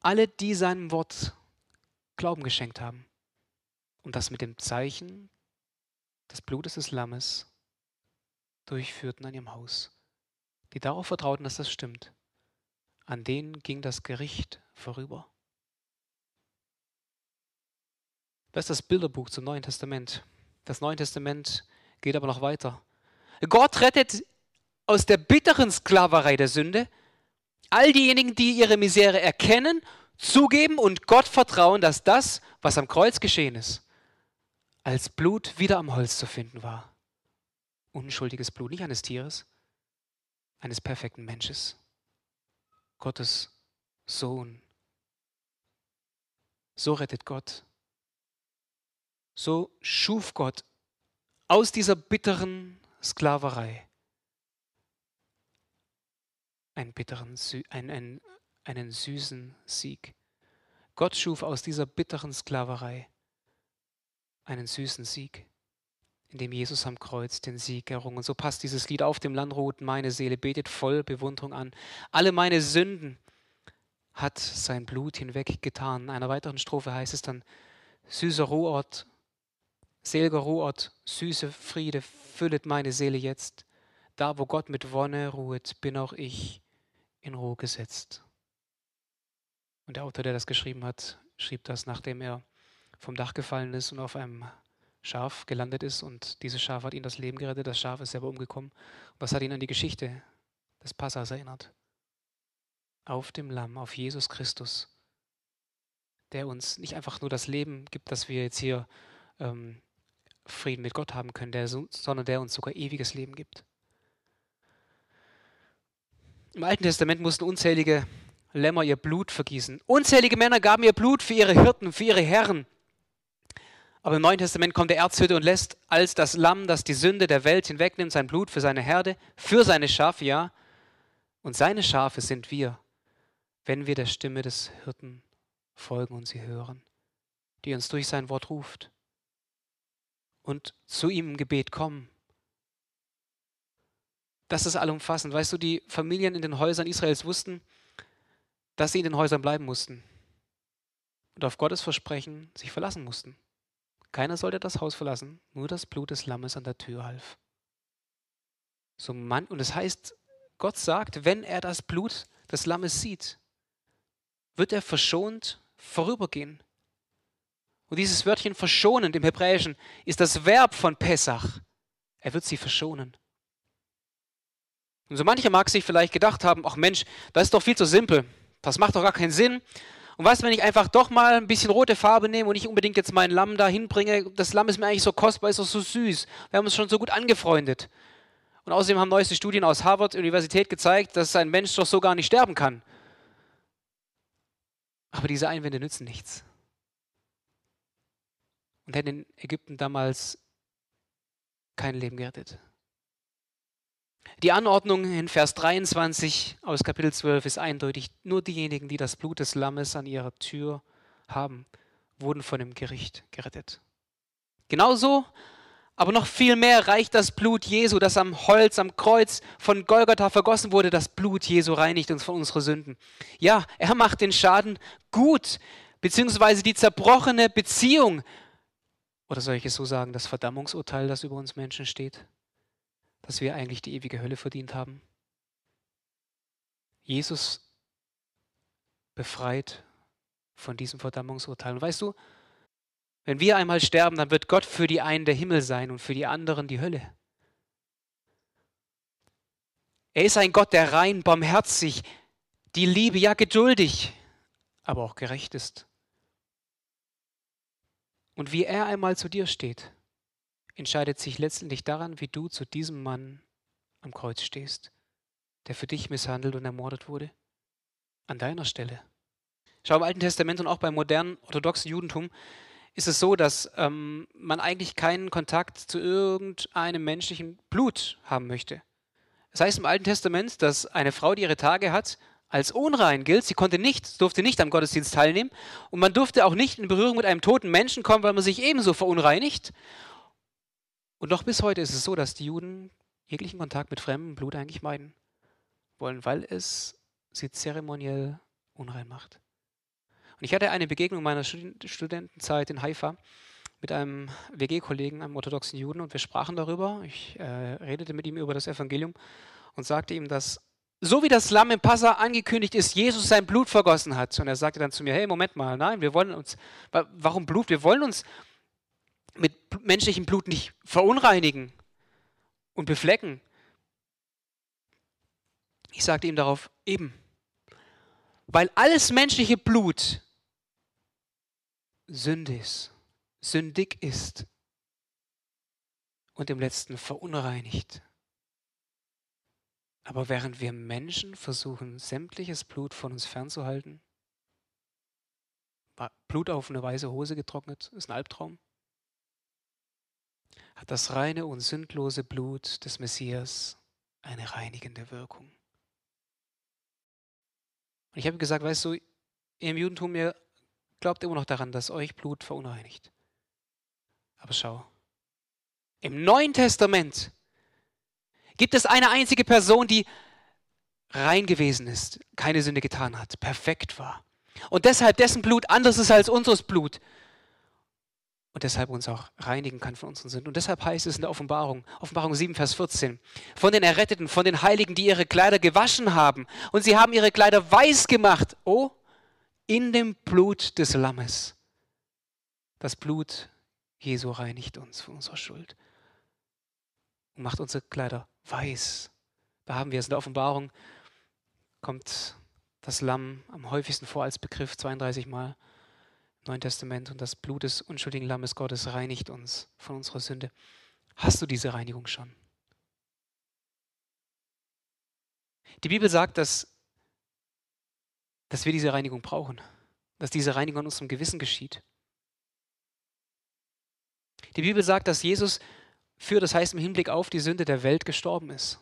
alle, die seinem Wort Glauben geschenkt haben. Und das mit dem Zeichen des Blutes des Lammes durchführten an ihrem Haus, die darauf vertrauten, dass das stimmt. An denen ging das Gericht vorüber. Das ist das Bilderbuch zum Neuen Testament. Das Neue Testament geht aber noch weiter. Gott rettet aus der bitteren Sklaverei der Sünde all diejenigen, die ihre Misere erkennen, zugeben und Gott vertrauen, dass das, was am Kreuz geschehen ist, als Blut wieder am Holz zu finden war. Unschuldiges Blut, nicht eines Tieres, eines perfekten Menschen. Gottes Sohn. So rettet Gott so schuf Gott aus dieser bitteren Sklaverei einen, bitteren, einen, einen süßen Sieg. Gott schuf aus dieser bitteren Sklaverei einen süßen Sieg, indem Jesus am Kreuz den Sieg errungen. so passt dieses Lied auf dem Land ruht meine Seele, betet voll Bewunderung an. Alle meine Sünden hat sein Blut hinweggetan. In einer weiteren Strophe heißt es dann, süßer Ruhort Selger Ruhrort, süße Friede, füllet meine Seele jetzt. Da, wo Gott mit Wonne ruhet, bin auch ich in Ruhe gesetzt. Und der Autor, der das geschrieben hat, schrieb das, nachdem er vom Dach gefallen ist und auf einem Schaf gelandet ist. Und dieses Schaf hat ihn das Leben gerettet, das Schaf ist selber umgekommen. Was hat ihn an die Geschichte des Passas erinnert. Auf dem Lamm, auf Jesus Christus, der uns nicht einfach nur das Leben gibt, das wir jetzt hier ähm, Frieden mit Gott haben können, der, sondern der uns sogar ewiges Leben gibt. Im Alten Testament mussten unzählige Lämmer ihr Blut vergießen. Unzählige Männer gaben ihr Blut für ihre Hirten, für ihre Herren. Aber im Neuen Testament kommt der Erzhütte und lässt als das Lamm, das die Sünde der Welt hinwegnimmt, sein Blut für seine Herde, für seine Schafe, ja. Und seine Schafe sind wir, wenn wir der Stimme des Hirten folgen und sie hören, die uns durch sein Wort ruft und zu ihm im Gebet kommen. Das ist allumfassend. Weißt du, die Familien in den Häusern Israels wussten, dass sie in den Häusern bleiben mussten und auf Gottes Versprechen sich verlassen mussten. Keiner sollte das Haus verlassen, nur das Blut des Lammes an der Tür half. So Mann, und es das heißt, Gott sagt, wenn er das Blut des Lammes sieht, wird er verschont vorübergehen. Und dieses Wörtchen verschonend im Hebräischen ist das Verb von Pessach. Er wird sie verschonen. Und so mancher mag sich vielleicht gedacht haben, ach Mensch, das ist doch viel zu simpel. Das macht doch gar keinen Sinn. Und was, wenn ich einfach doch mal ein bisschen rote Farbe nehme und nicht unbedingt jetzt mein Lamm da hinbringe? Das Lamm ist mir eigentlich so kostbar, ist doch so süß. Wir haben uns schon so gut angefreundet. Und außerdem haben neueste Studien aus Harvard Universität gezeigt, dass ein Mensch doch so gar nicht sterben kann. Aber diese Einwände nützen nichts und hätte in Ägypten damals kein Leben gerettet. Die Anordnung in Vers 23 aus Kapitel 12 ist eindeutig. Nur diejenigen, die das Blut des Lammes an ihrer Tür haben, wurden von dem Gericht gerettet. Genauso, aber noch viel mehr reicht das Blut Jesu, das am Holz, am Kreuz von Golgatha vergossen wurde. Das Blut Jesu reinigt uns von unseren Sünden. Ja, er macht den Schaden gut, beziehungsweise die zerbrochene Beziehung oder soll ich es so sagen, das Verdammungsurteil, das über uns Menschen steht? Dass wir eigentlich die ewige Hölle verdient haben? Jesus befreit von diesem Verdammungsurteil. Und weißt du, wenn wir einmal sterben, dann wird Gott für die einen der Himmel sein und für die anderen die Hölle. Er ist ein Gott, der rein, barmherzig, die Liebe, ja geduldig, aber auch gerecht ist. Und wie er einmal zu dir steht, entscheidet sich letztendlich daran, wie du zu diesem Mann am Kreuz stehst, der für dich misshandelt und ermordet wurde. An deiner Stelle. Schau, im Alten Testament und auch beim modernen orthodoxen Judentum ist es so, dass ähm, man eigentlich keinen Kontakt zu irgendeinem menschlichen Blut haben möchte. Das heißt im Alten Testament, dass eine Frau, die ihre Tage hat, als unrein gilt. Sie konnte nicht, durfte nicht am Gottesdienst teilnehmen und man durfte auch nicht in Berührung mit einem toten Menschen kommen, weil man sich ebenso verunreinigt. Und noch bis heute ist es so, dass die Juden jeglichen Kontakt mit fremdem Blut eigentlich meiden wollen, weil es sie zeremoniell unrein macht. Und ich hatte eine Begegnung meiner Studentenzeit in Haifa mit einem WG-Kollegen, einem orthodoxen Juden, und wir sprachen darüber. Ich äh, redete mit ihm über das Evangelium und sagte ihm, dass so wie das Lamm im Passa angekündigt ist, Jesus sein Blut vergossen hat. Und er sagte dann zu mir, hey, Moment mal, nein, wir wollen uns, warum Blut? Wir wollen uns mit menschlichem Blut nicht verunreinigen und beflecken. Ich sagte ihm darauf, eben, weil alles menschliche Blut Sünde ist, sündig ist und im letzten verunreinigt. Aber während wir Menschen versuchen, sämtliches Blut von uns fernzuhalten, Blut auf eine weiße Hose getrocknet, ist ein Albtraum, hat das reine und sündlose Blut des Messias eine reinigende Wirkung. Und ich habe gesagt, weißt du, ihr im Judentum, ihr glaubt immer noch daran, dass euch Blut verunreinigt. Aber schau, im Neuen Testament Gibt es eine einzige Person, die rein gewesen ist, keine Sünde getan hat, perfekt war? Und deshalb dessen Blut anders ist als unseres Blut. Und deshalb uns auch reinigen kann von unseren Sünden. Und deshalb heißt es in der Offenbarung, Offenbarung 7, Vers 14, von den Erretteten, von den Heiligen, die ihre Kleider gewaschen haben. Und sie haben ihre Kleider weiß gemacht. Oh, in dem Blut des Lammes. Das Blut Jesu reinigt uns von unserer Schuld und macht unsere Kleider weiß. Da haben wir es in der Offenbarung, kommt das Lamm am häufigsten vor als Begriff, 32 Mal im Neuen Testament. Und das Blut des unschuldigen Lammes Gottes reinigt uns von unserer Sünde. Hast du diese Reinigung schon? Die Bibel sagt, dass, dass wir diese Reinigung brauchen, dass diese Reinigung an unserem Gewissen geschieht. Die Bibel sagt, dass Jesus für, das heißt im Hinblick auf die Sünde der Welt gestorben ist.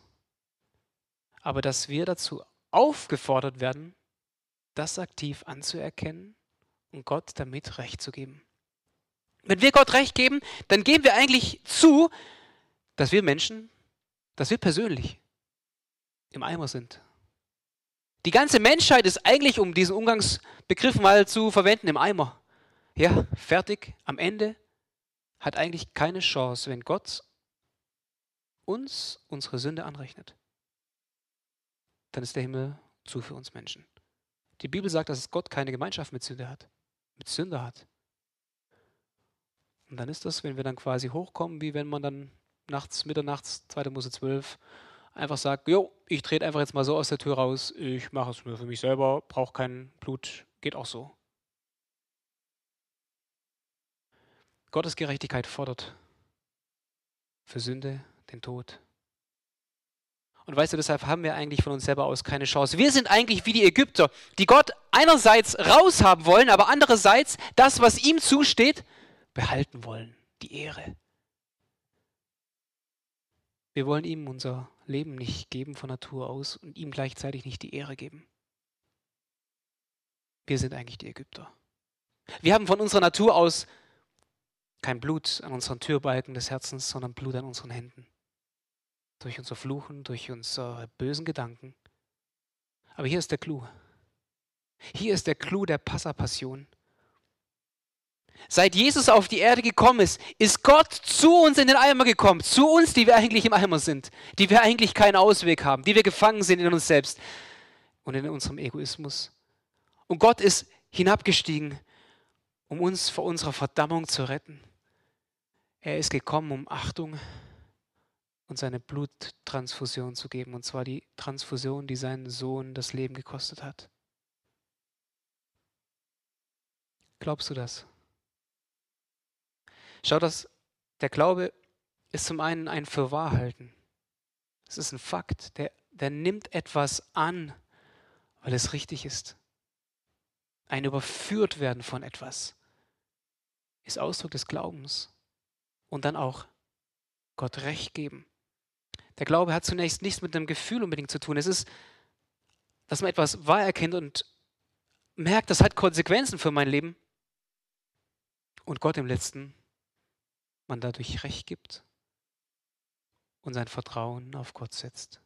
Aber dass wir dazu aufgefordert werden, das aktiv anzuerkennen und Gott damit Recht zu geben. Wenn wir Gott Recht geben, dann geben wir eigentlich zu, dass wir Menschen, dass wir persönlich im Eimer sind. Die ganze Menschheit ist eigentlich, um diesen Umgangsbegriff mal zu verwenden, im Eimer. Ja, fertig, am Ende, hat eigentlich keine Chance, wenn Gott uns unsere Sünde anrechnet, dann ist der Himmel zu für uns Menschen. Die Bibel sagt, dass Gott keine Gemeinschaft mit Sünde hat, mit Sünde hat. Und dann ist das, wenn wir dann quasi hochkommen, wie wenn man dann nachts, mitternachts, 2. Mose 12, einfach sagt, jo, ich trete einfach jetzt mal so aus der Tür raus, ich mache es nur für mich selber, brauche kein Blut, geht auch so. Gottes Gerechtigkeit fordert für Sünde den Tod. Und weißt du, deshalb haben wir eigentlich von uns selber aus keine Chance. Wir sind eigentlich wie die Ägypter, die Gott einerseits raushaben wollen, aber andererseits das, was ihm zusteht, behalten wollen, die Ehre. Wir wollen ihm unser Leben nicht geben von Natur aus und ihm gleichzeitig nicht die Ehre geben. Wir sind eigentlich die Ägypter. Wir haben von unserer Natur aus kein Blut an unseren Türbalken des Herzens, sondern Blut an unseren Händen durch unser Fluchen, durch unsere bösen Gedanken. Aber hier ist der Clou. Hier ist der Clou der Passapassion. Seit Jesus auf die Erde gekommen ist, ist Gott zu uns in den Eimer gekommen. Zu uns, die wir eigentlich im Eimer sind, die wir eigentlich keinen Ausweg haben, die wir gefangen sind in uns selbst und in unserem Egoismus. Und Gott ist hinabgestiegen, um uns vor unserer Verdammung zu retten. Er ist gekommen, um Achtung zu und seine Bluttransfusion zu geben, und zwar die Transfusion, die seinen Sohn das Leben gekostet hat. Glaubst du das? Schau, dass der Glaube ist zum einen ein Fürwahrhalten. Es ist ein Fakt, der, der nimmt etwas an, weil es richtig ist. Ein überführt werden von etwas ist Ausdruck des Glaubens und dann auch Gott recht geben. Der Glaube hat zunächst nichts mit einem Gefühl unbedingt zu tun. Es ist, dass man etwas wahr erkennt und merkt, das hat Konsequenzen für mein Leben. Und Gott im letzten man dadurch recht gibt und sein Vertrauen auf Gott setzt.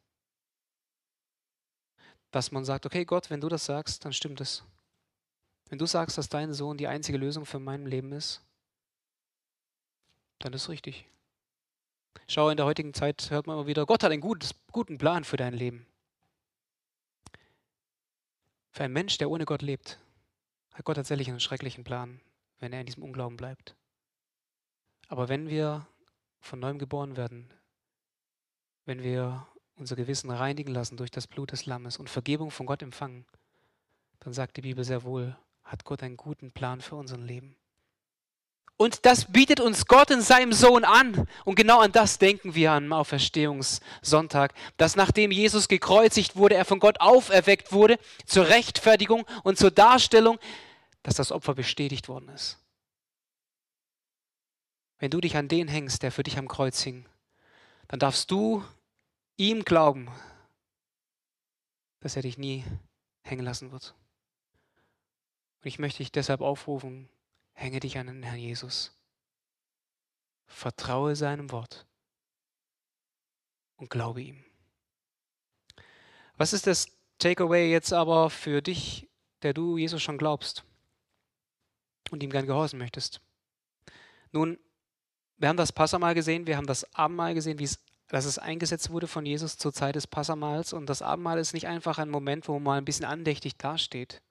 Dass man sagt, okay Gott, wenn du das sagst, dann stimmt es. Wenn du sagst, dass dein Sohn die einzige Lösung für mein Leben ist, dann ist es richtig. Schau, in der heutigen Zeit hört man immer wieder, Gott hat einen gutes, guten Plan für dein Leben. Für einen Mensch, der ohne Gott lebt, hat Gott tatsächlich einen schrecklichen Plan, wenn er in diesem Unglauben bleibt. Aber wenn wir von neuem geboren werden, wenn wir unser Gewissen reinigen lassen durch das Blut des Lammes und Vergebung von Gott empfangen, dann sagt die Bibel sehr wohl, hat Gott einen guten Plan für unser Leben. Und das bietet uns Gott in seinem Sohn an. Und genau an das denken wir am Auferstehungssonntag, dass nachdem Jesus gekreuzigt wurde, er von Gott auferweckt wurde zur Rechtfertigung und zur Darstellung, dass das Opfer bestätigt worden ist. Wenn du dich an den hängst, der für dich am Kreuz hing, dann darfst du ihm glauben, dass er dich nie hängen lassen wird. Und ich möchte dich deshalb aufrufen, Hänge dich an den Herrn Jesus. Vertraue seinem Wort und glaube ihm. Was ist das Takeaway jetzt aber für dich, der du Jesus schon glaubst und ihm gern gehorchen möchtest? Nun, wir haben das Passamal gesehen, wir haben das Abendmahl gesehen, wie es, dass es eingesetzt wurde von Jesus zur Zeit des Passamals. Und das Abendmahl ist nicht einfach ein Moment, wo man mal ein bisschen andächtig dasteht.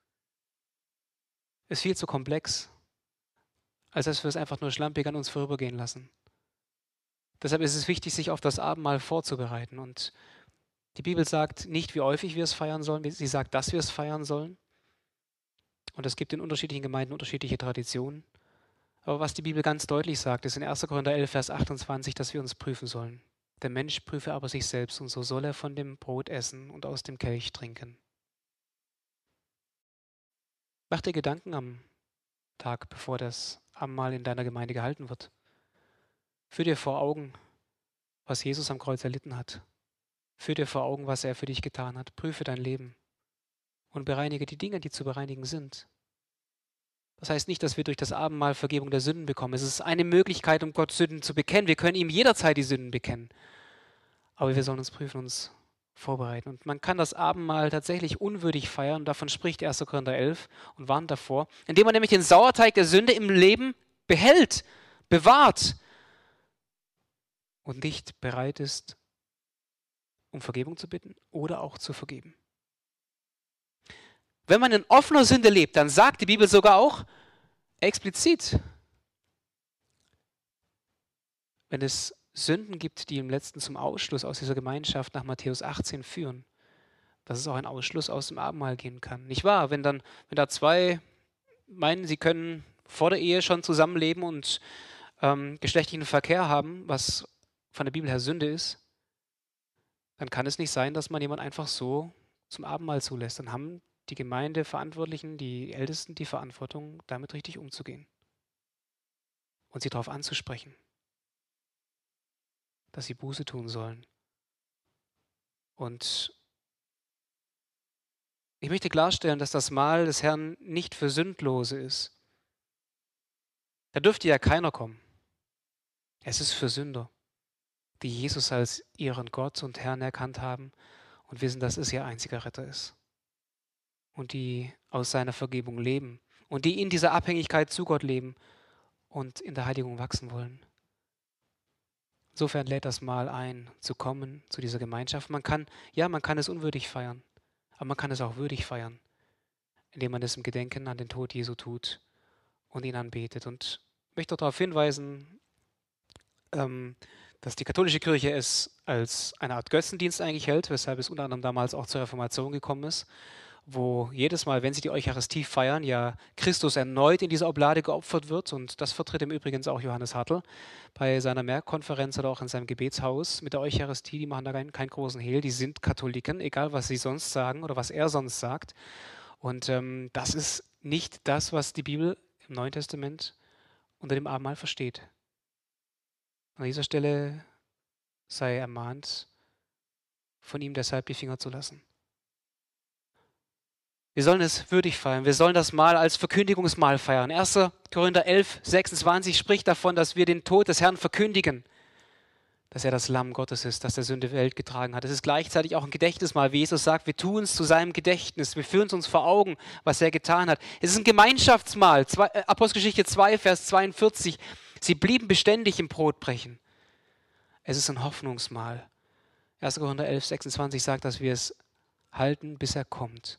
Es Ist viel zu komplex als dass wir es einfach nur schlampig an uns vorübergehen lassen. Deshalb ist es wichtig, sich auf das Abendmahl vorzubereiten. Und die Bibel sagt nicht, wie häufig wir es feiern sollen, sie sagt, dass wir es feiern sollen. Und es gibt in unterschiedlichen Gemeinden unterschiedliche Traditionen. Aber was die Bibel ganz deutlich sagt, ist in 1. Korinther 11, Vers 28, dass wir uns prüfen sollen. Der Mensch prüfe aber sich selbst und so soll er von dem Brot essen und aus dem Kelch trinken. Mach dir Gedanken am Tag bevor das Abendmahl in deiner Gemeinde gehalten wird. Führ dir vor Augen, was Jesus am Kreuz erlitten hat. Führ dir vor Augen, was er für dich getan hat. Prüfe dein Leben und bereinige die Dinge, die zu bereinigen sind. Das heißt nicht, dass wir durch das Abendmahl Vergebung der Sünden bekommen. Es ist eine Möglichkeit, um Gott Sünden zu bekennen. Wir können ihm jederzeit die Sünden bekennen. Aber wir sollen uns prüfen, uns vorbereiten. Und man kann das Abendmahl tatsächlich unwürdig feiern, davon spricht 1. Korinther 11 und warnt davor, indem man nämlich den Sauerteig der Sünde im Leben behält, bewahrt und nicht bereit ist, um Vergebung zu bitten oder auch zu vergeben. Wenn man in offener Sünde lebt, dann sagt die Bibel sogar auch explizit, wenn es Sünden gibt, die im letzten zum Ausschluss aus dieser Gemeinschaft nach Matthäus 18 führen, dass es auch ein Ausschluss aus dem Abendmahl geben kann. Nicht wahr? Wenn dann, wenn da zwei meinen, sie können vor der Ehe schon zusammenleben und ähm, geschlechtlichen Verkehr haben, was von der Bibel her Sünde ist, dann kann es nicht sein, dass man jemand einfach so zum Abendmahl zulässt. Dann haben die Gemeindeverantwortlichen, die Ältesten die Verantwortung, damit richtig umzugehen und sie darauf anzusprechen dass sie Buße tun sollen. Und ich möchte klarstellen, dass das Mahl des Herrn nicht für Sündlose ist. Da dürfte ja keiner kommen. Es ist für Sünder, die Jesus als ihren Gott und Herrn erkannt haben und wissen, dass es ihr einziger Retter ist. Und die aus seiner Vergebung leben und die in dieser Abhängigkeit zu Gott leben und in der Heiligung wachsen wollen. Insofern lädt das mal ein, zu kommen zu dieser Gemeinschaft. Man kann, ja, man kann es unwürdig feiern, aber man kann es auch würdig feiern, indem man es im Gedenken an den Tod Jesu tut und ihn anbetet. Und ich möchte auch darauf hinweisen, ähm, dass die katholische Kirche es als eine Art Götzendienst eigentlich hält, weshalb es unter anderem damals auch zur Reformation gekommen ist wo jedes Mal, wenn sie die Eucharistie feiern, ja Christus erneut in dieser Oblade geopfert wird. Und das vertritt im Übrigen auch Johannes Hartl bei seiner Merkkonferenz oder auch in seinem Gebetshaus mit der Eucharistie. Die machen da keinen, keinen großen Hehl. Die sind Katholiken, egal was sie sonst sagen oder was er sonst sagt. Und ähm, das ist nicht das, was die Bibel im Neuen Testament unter dem Abendmahl versteht. An dieser Stelle sei ermahnt, von ihm deshalb die Finger zu lassen. Wir sollen es würdig feiern. Wir sollen das Mal als Verkündigungsmahl feiern. 1. Korinther 11, 26 spricht davon, dass wir den Tod des Herrn verkündigen, dass er das Lamm Gottes ist, das der Sünde Welt getragen hat. Es ist gleichzeitig auch ein Gedächtnismahl, wie Jesus sagt, wir tun es zu seinem Gedächtnis. Wir führen es uns vor Augen, was er getan hat. Es ist ein Gemeinschaftsmahl. Äh, Apostelgeschichte 2, Vers 42. Sie blieben beständig im Brotbrechen. Es ist ein Hoffnungsmahl. 1. Korinther 11, 26 sagt, dass wir es halten, bis er kommt.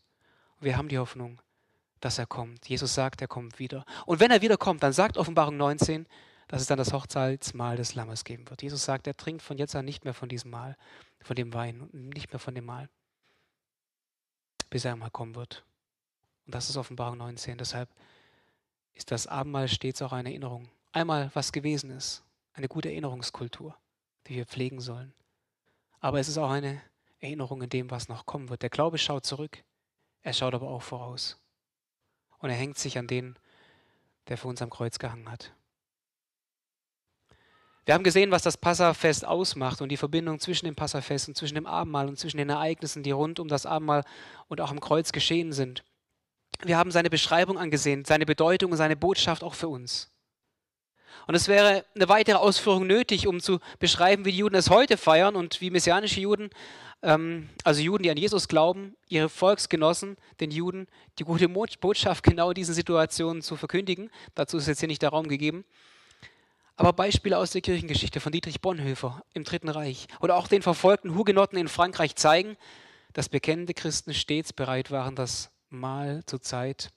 Wir haben die Hoffnung, dass er kommt. Jesus sagt, er kommt wieder. Und wenn er wiederkommt, dann sagt Offenbarung 19, dass es dann das Hochzeitsmahl des Lammes geben wird. Jesus sagt, er trinkt von jetzt an nicht mehr von diesem Mahl, von dem Wein nicht mehr von dem Mahl, bis er einmal kommen wird. Und das ist Offenbarung 19. Deshalb ist das Abendmahl stets auch eine Erinnerung. Einmal, was gewesen ist, eine gute Erinnerungskultur, die wir pflegen sollen. Aber es ist auch eine Erinnerung in dem, was noch kommen wird. Der Glaube schaut zurück. Er schaut aber auch voraus. Und er hängt sich an den, der für uns am Kreuz gehangen hat. Wir haben gesehen, was das Passafest ausmacht und die Verbindung zwischen dem Passafest und zwischen dem Abendmahl und zwischen den Ereignissen, die rund um das Abendmahl und auch am Kreuz geschehen sind. Wir haben seine Beschreibung angesehen, seine Bedeutung und seine Botschaft auch für uns. Und es wäre eine weitere Ausführung nötig, um zu beschreiben, wie die Juden es heute feiern und wie messianische Juden, ähm, also Juden, die an Jesus glauben, ihre Volksgenossen, den Juden, die gute Botschaft genau in diesen Situationen zu verkündigen. Dazu ist jetzt hier nicht der Raum gegeben. Aber Beispiele aus der Kirchengeschichte von Dietrich Bonhoeffer im Dritten Reich oder auch den verfolgten Hugenotten in Frankreich zeigen, dass bekennende Christen stets bereit waren, das Mahl zur Zeit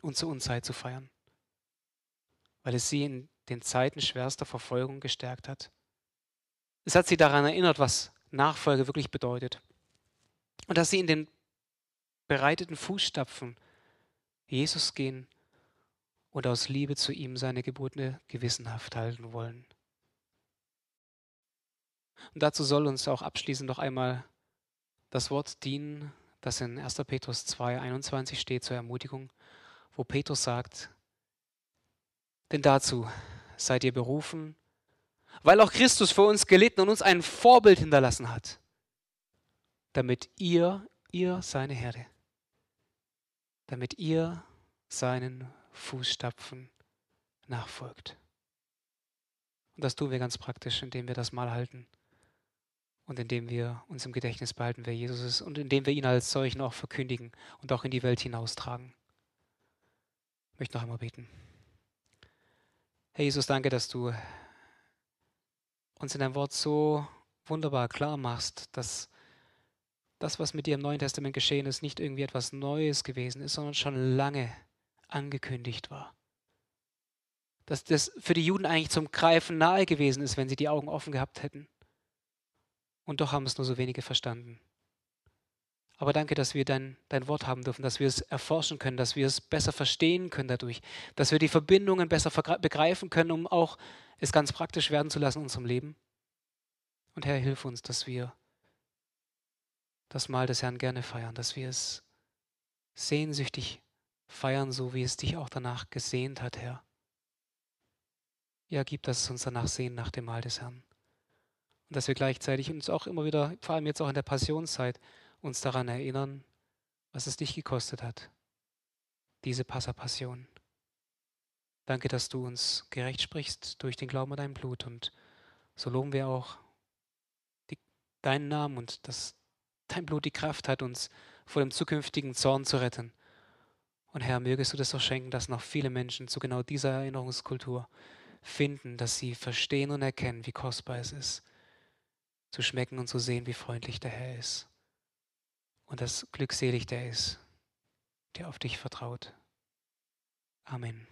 und zur Unzeit zu feiern weil es sie in den Zeiten schwerster Verfolgung gestärkt hat. Es hat sie daran erinnert, was Nachfolge wirklich bedeutet. Und dass sie in den bereiteten Fußstapfen Jesus gehen und aus Liebe zu ihm seine Gebote gewissenhaft halten wollen. Und dazu soll uns auch abschließend noch einmal das Wort dienen, das in 1. Petrus 2, 21 steht zur Ermutigung, wo Petrus sagt, denn dazu seid ihr berufen, weil auch Christus für uns gelitten und uns ein Vorbild hinterlassen hat, damit ihr, ihr seine Herde, damit ihr seinen Fußstapfen nachfolgt. Und das tun wir ganz praktisch, indem wir das Mal halten und indem wir uns im Gedächtnis behalten, wer Jesus ist und indem wir ihn als solchen auch verkündigen und auch in die Welt hinaustragen. Ich möchte noch einmal beten. Herr Jesus, danke, dass du uns in deinem Wort so wunderbar klar machst, dass das, was mit dir im Neuen Testament geschehen ist, nicht irgendwie etwas Neues gewesen ist, sondern schon lange angekündigt war. Dass das für die Juden eigentlich zum Greifen nahe gewesen ist, wenn sie die Augen offen gehabt hätten. Und doch haben es nur so wenige verstanden. Aber danke, dass wir dein, dein Wort haben dürfen, dass wir es erforschen können, dass wir es besser verstehen können dadurch, dass wir die Verbindungen besser begreifen können, um auch es ganz praktisch werden zu lassen in unserem Leben. Und Herr, hilf uns, dass wir das Mahl des Herrn gerne feiern, dass wir es sehnsüchtig feiern, so wie es dich auch danach gesehnt hat, Herr. Ja, gib, dass es uns danach sehen nach dem Mahl des Herrn. Und dass wir gleichzeitig uns auch immer wieder, vor allem jetzt auch in der Passionszeit, uns daran erinnern, was es dich gekostet hat, diese Passapassion. Danke, dass du uns gerecht sprichst durch den Glauben an dein Blut und so loben wir auch die, deinen Namen und dass dein Blut die Kraft hat, uns vor dem zukünftigen Zorn zu retten. Und Herr, mögest du das auch schenken, dass noch viele Menschen zu genau dieser Erinnerungskultur finden, dass sie verstehen und erkennen, wie kostbar es ist, zu schmecken und zu sehen, wie freundlich der Herr ist und dass glückselig der ist, der auf dich vertraut. Amen.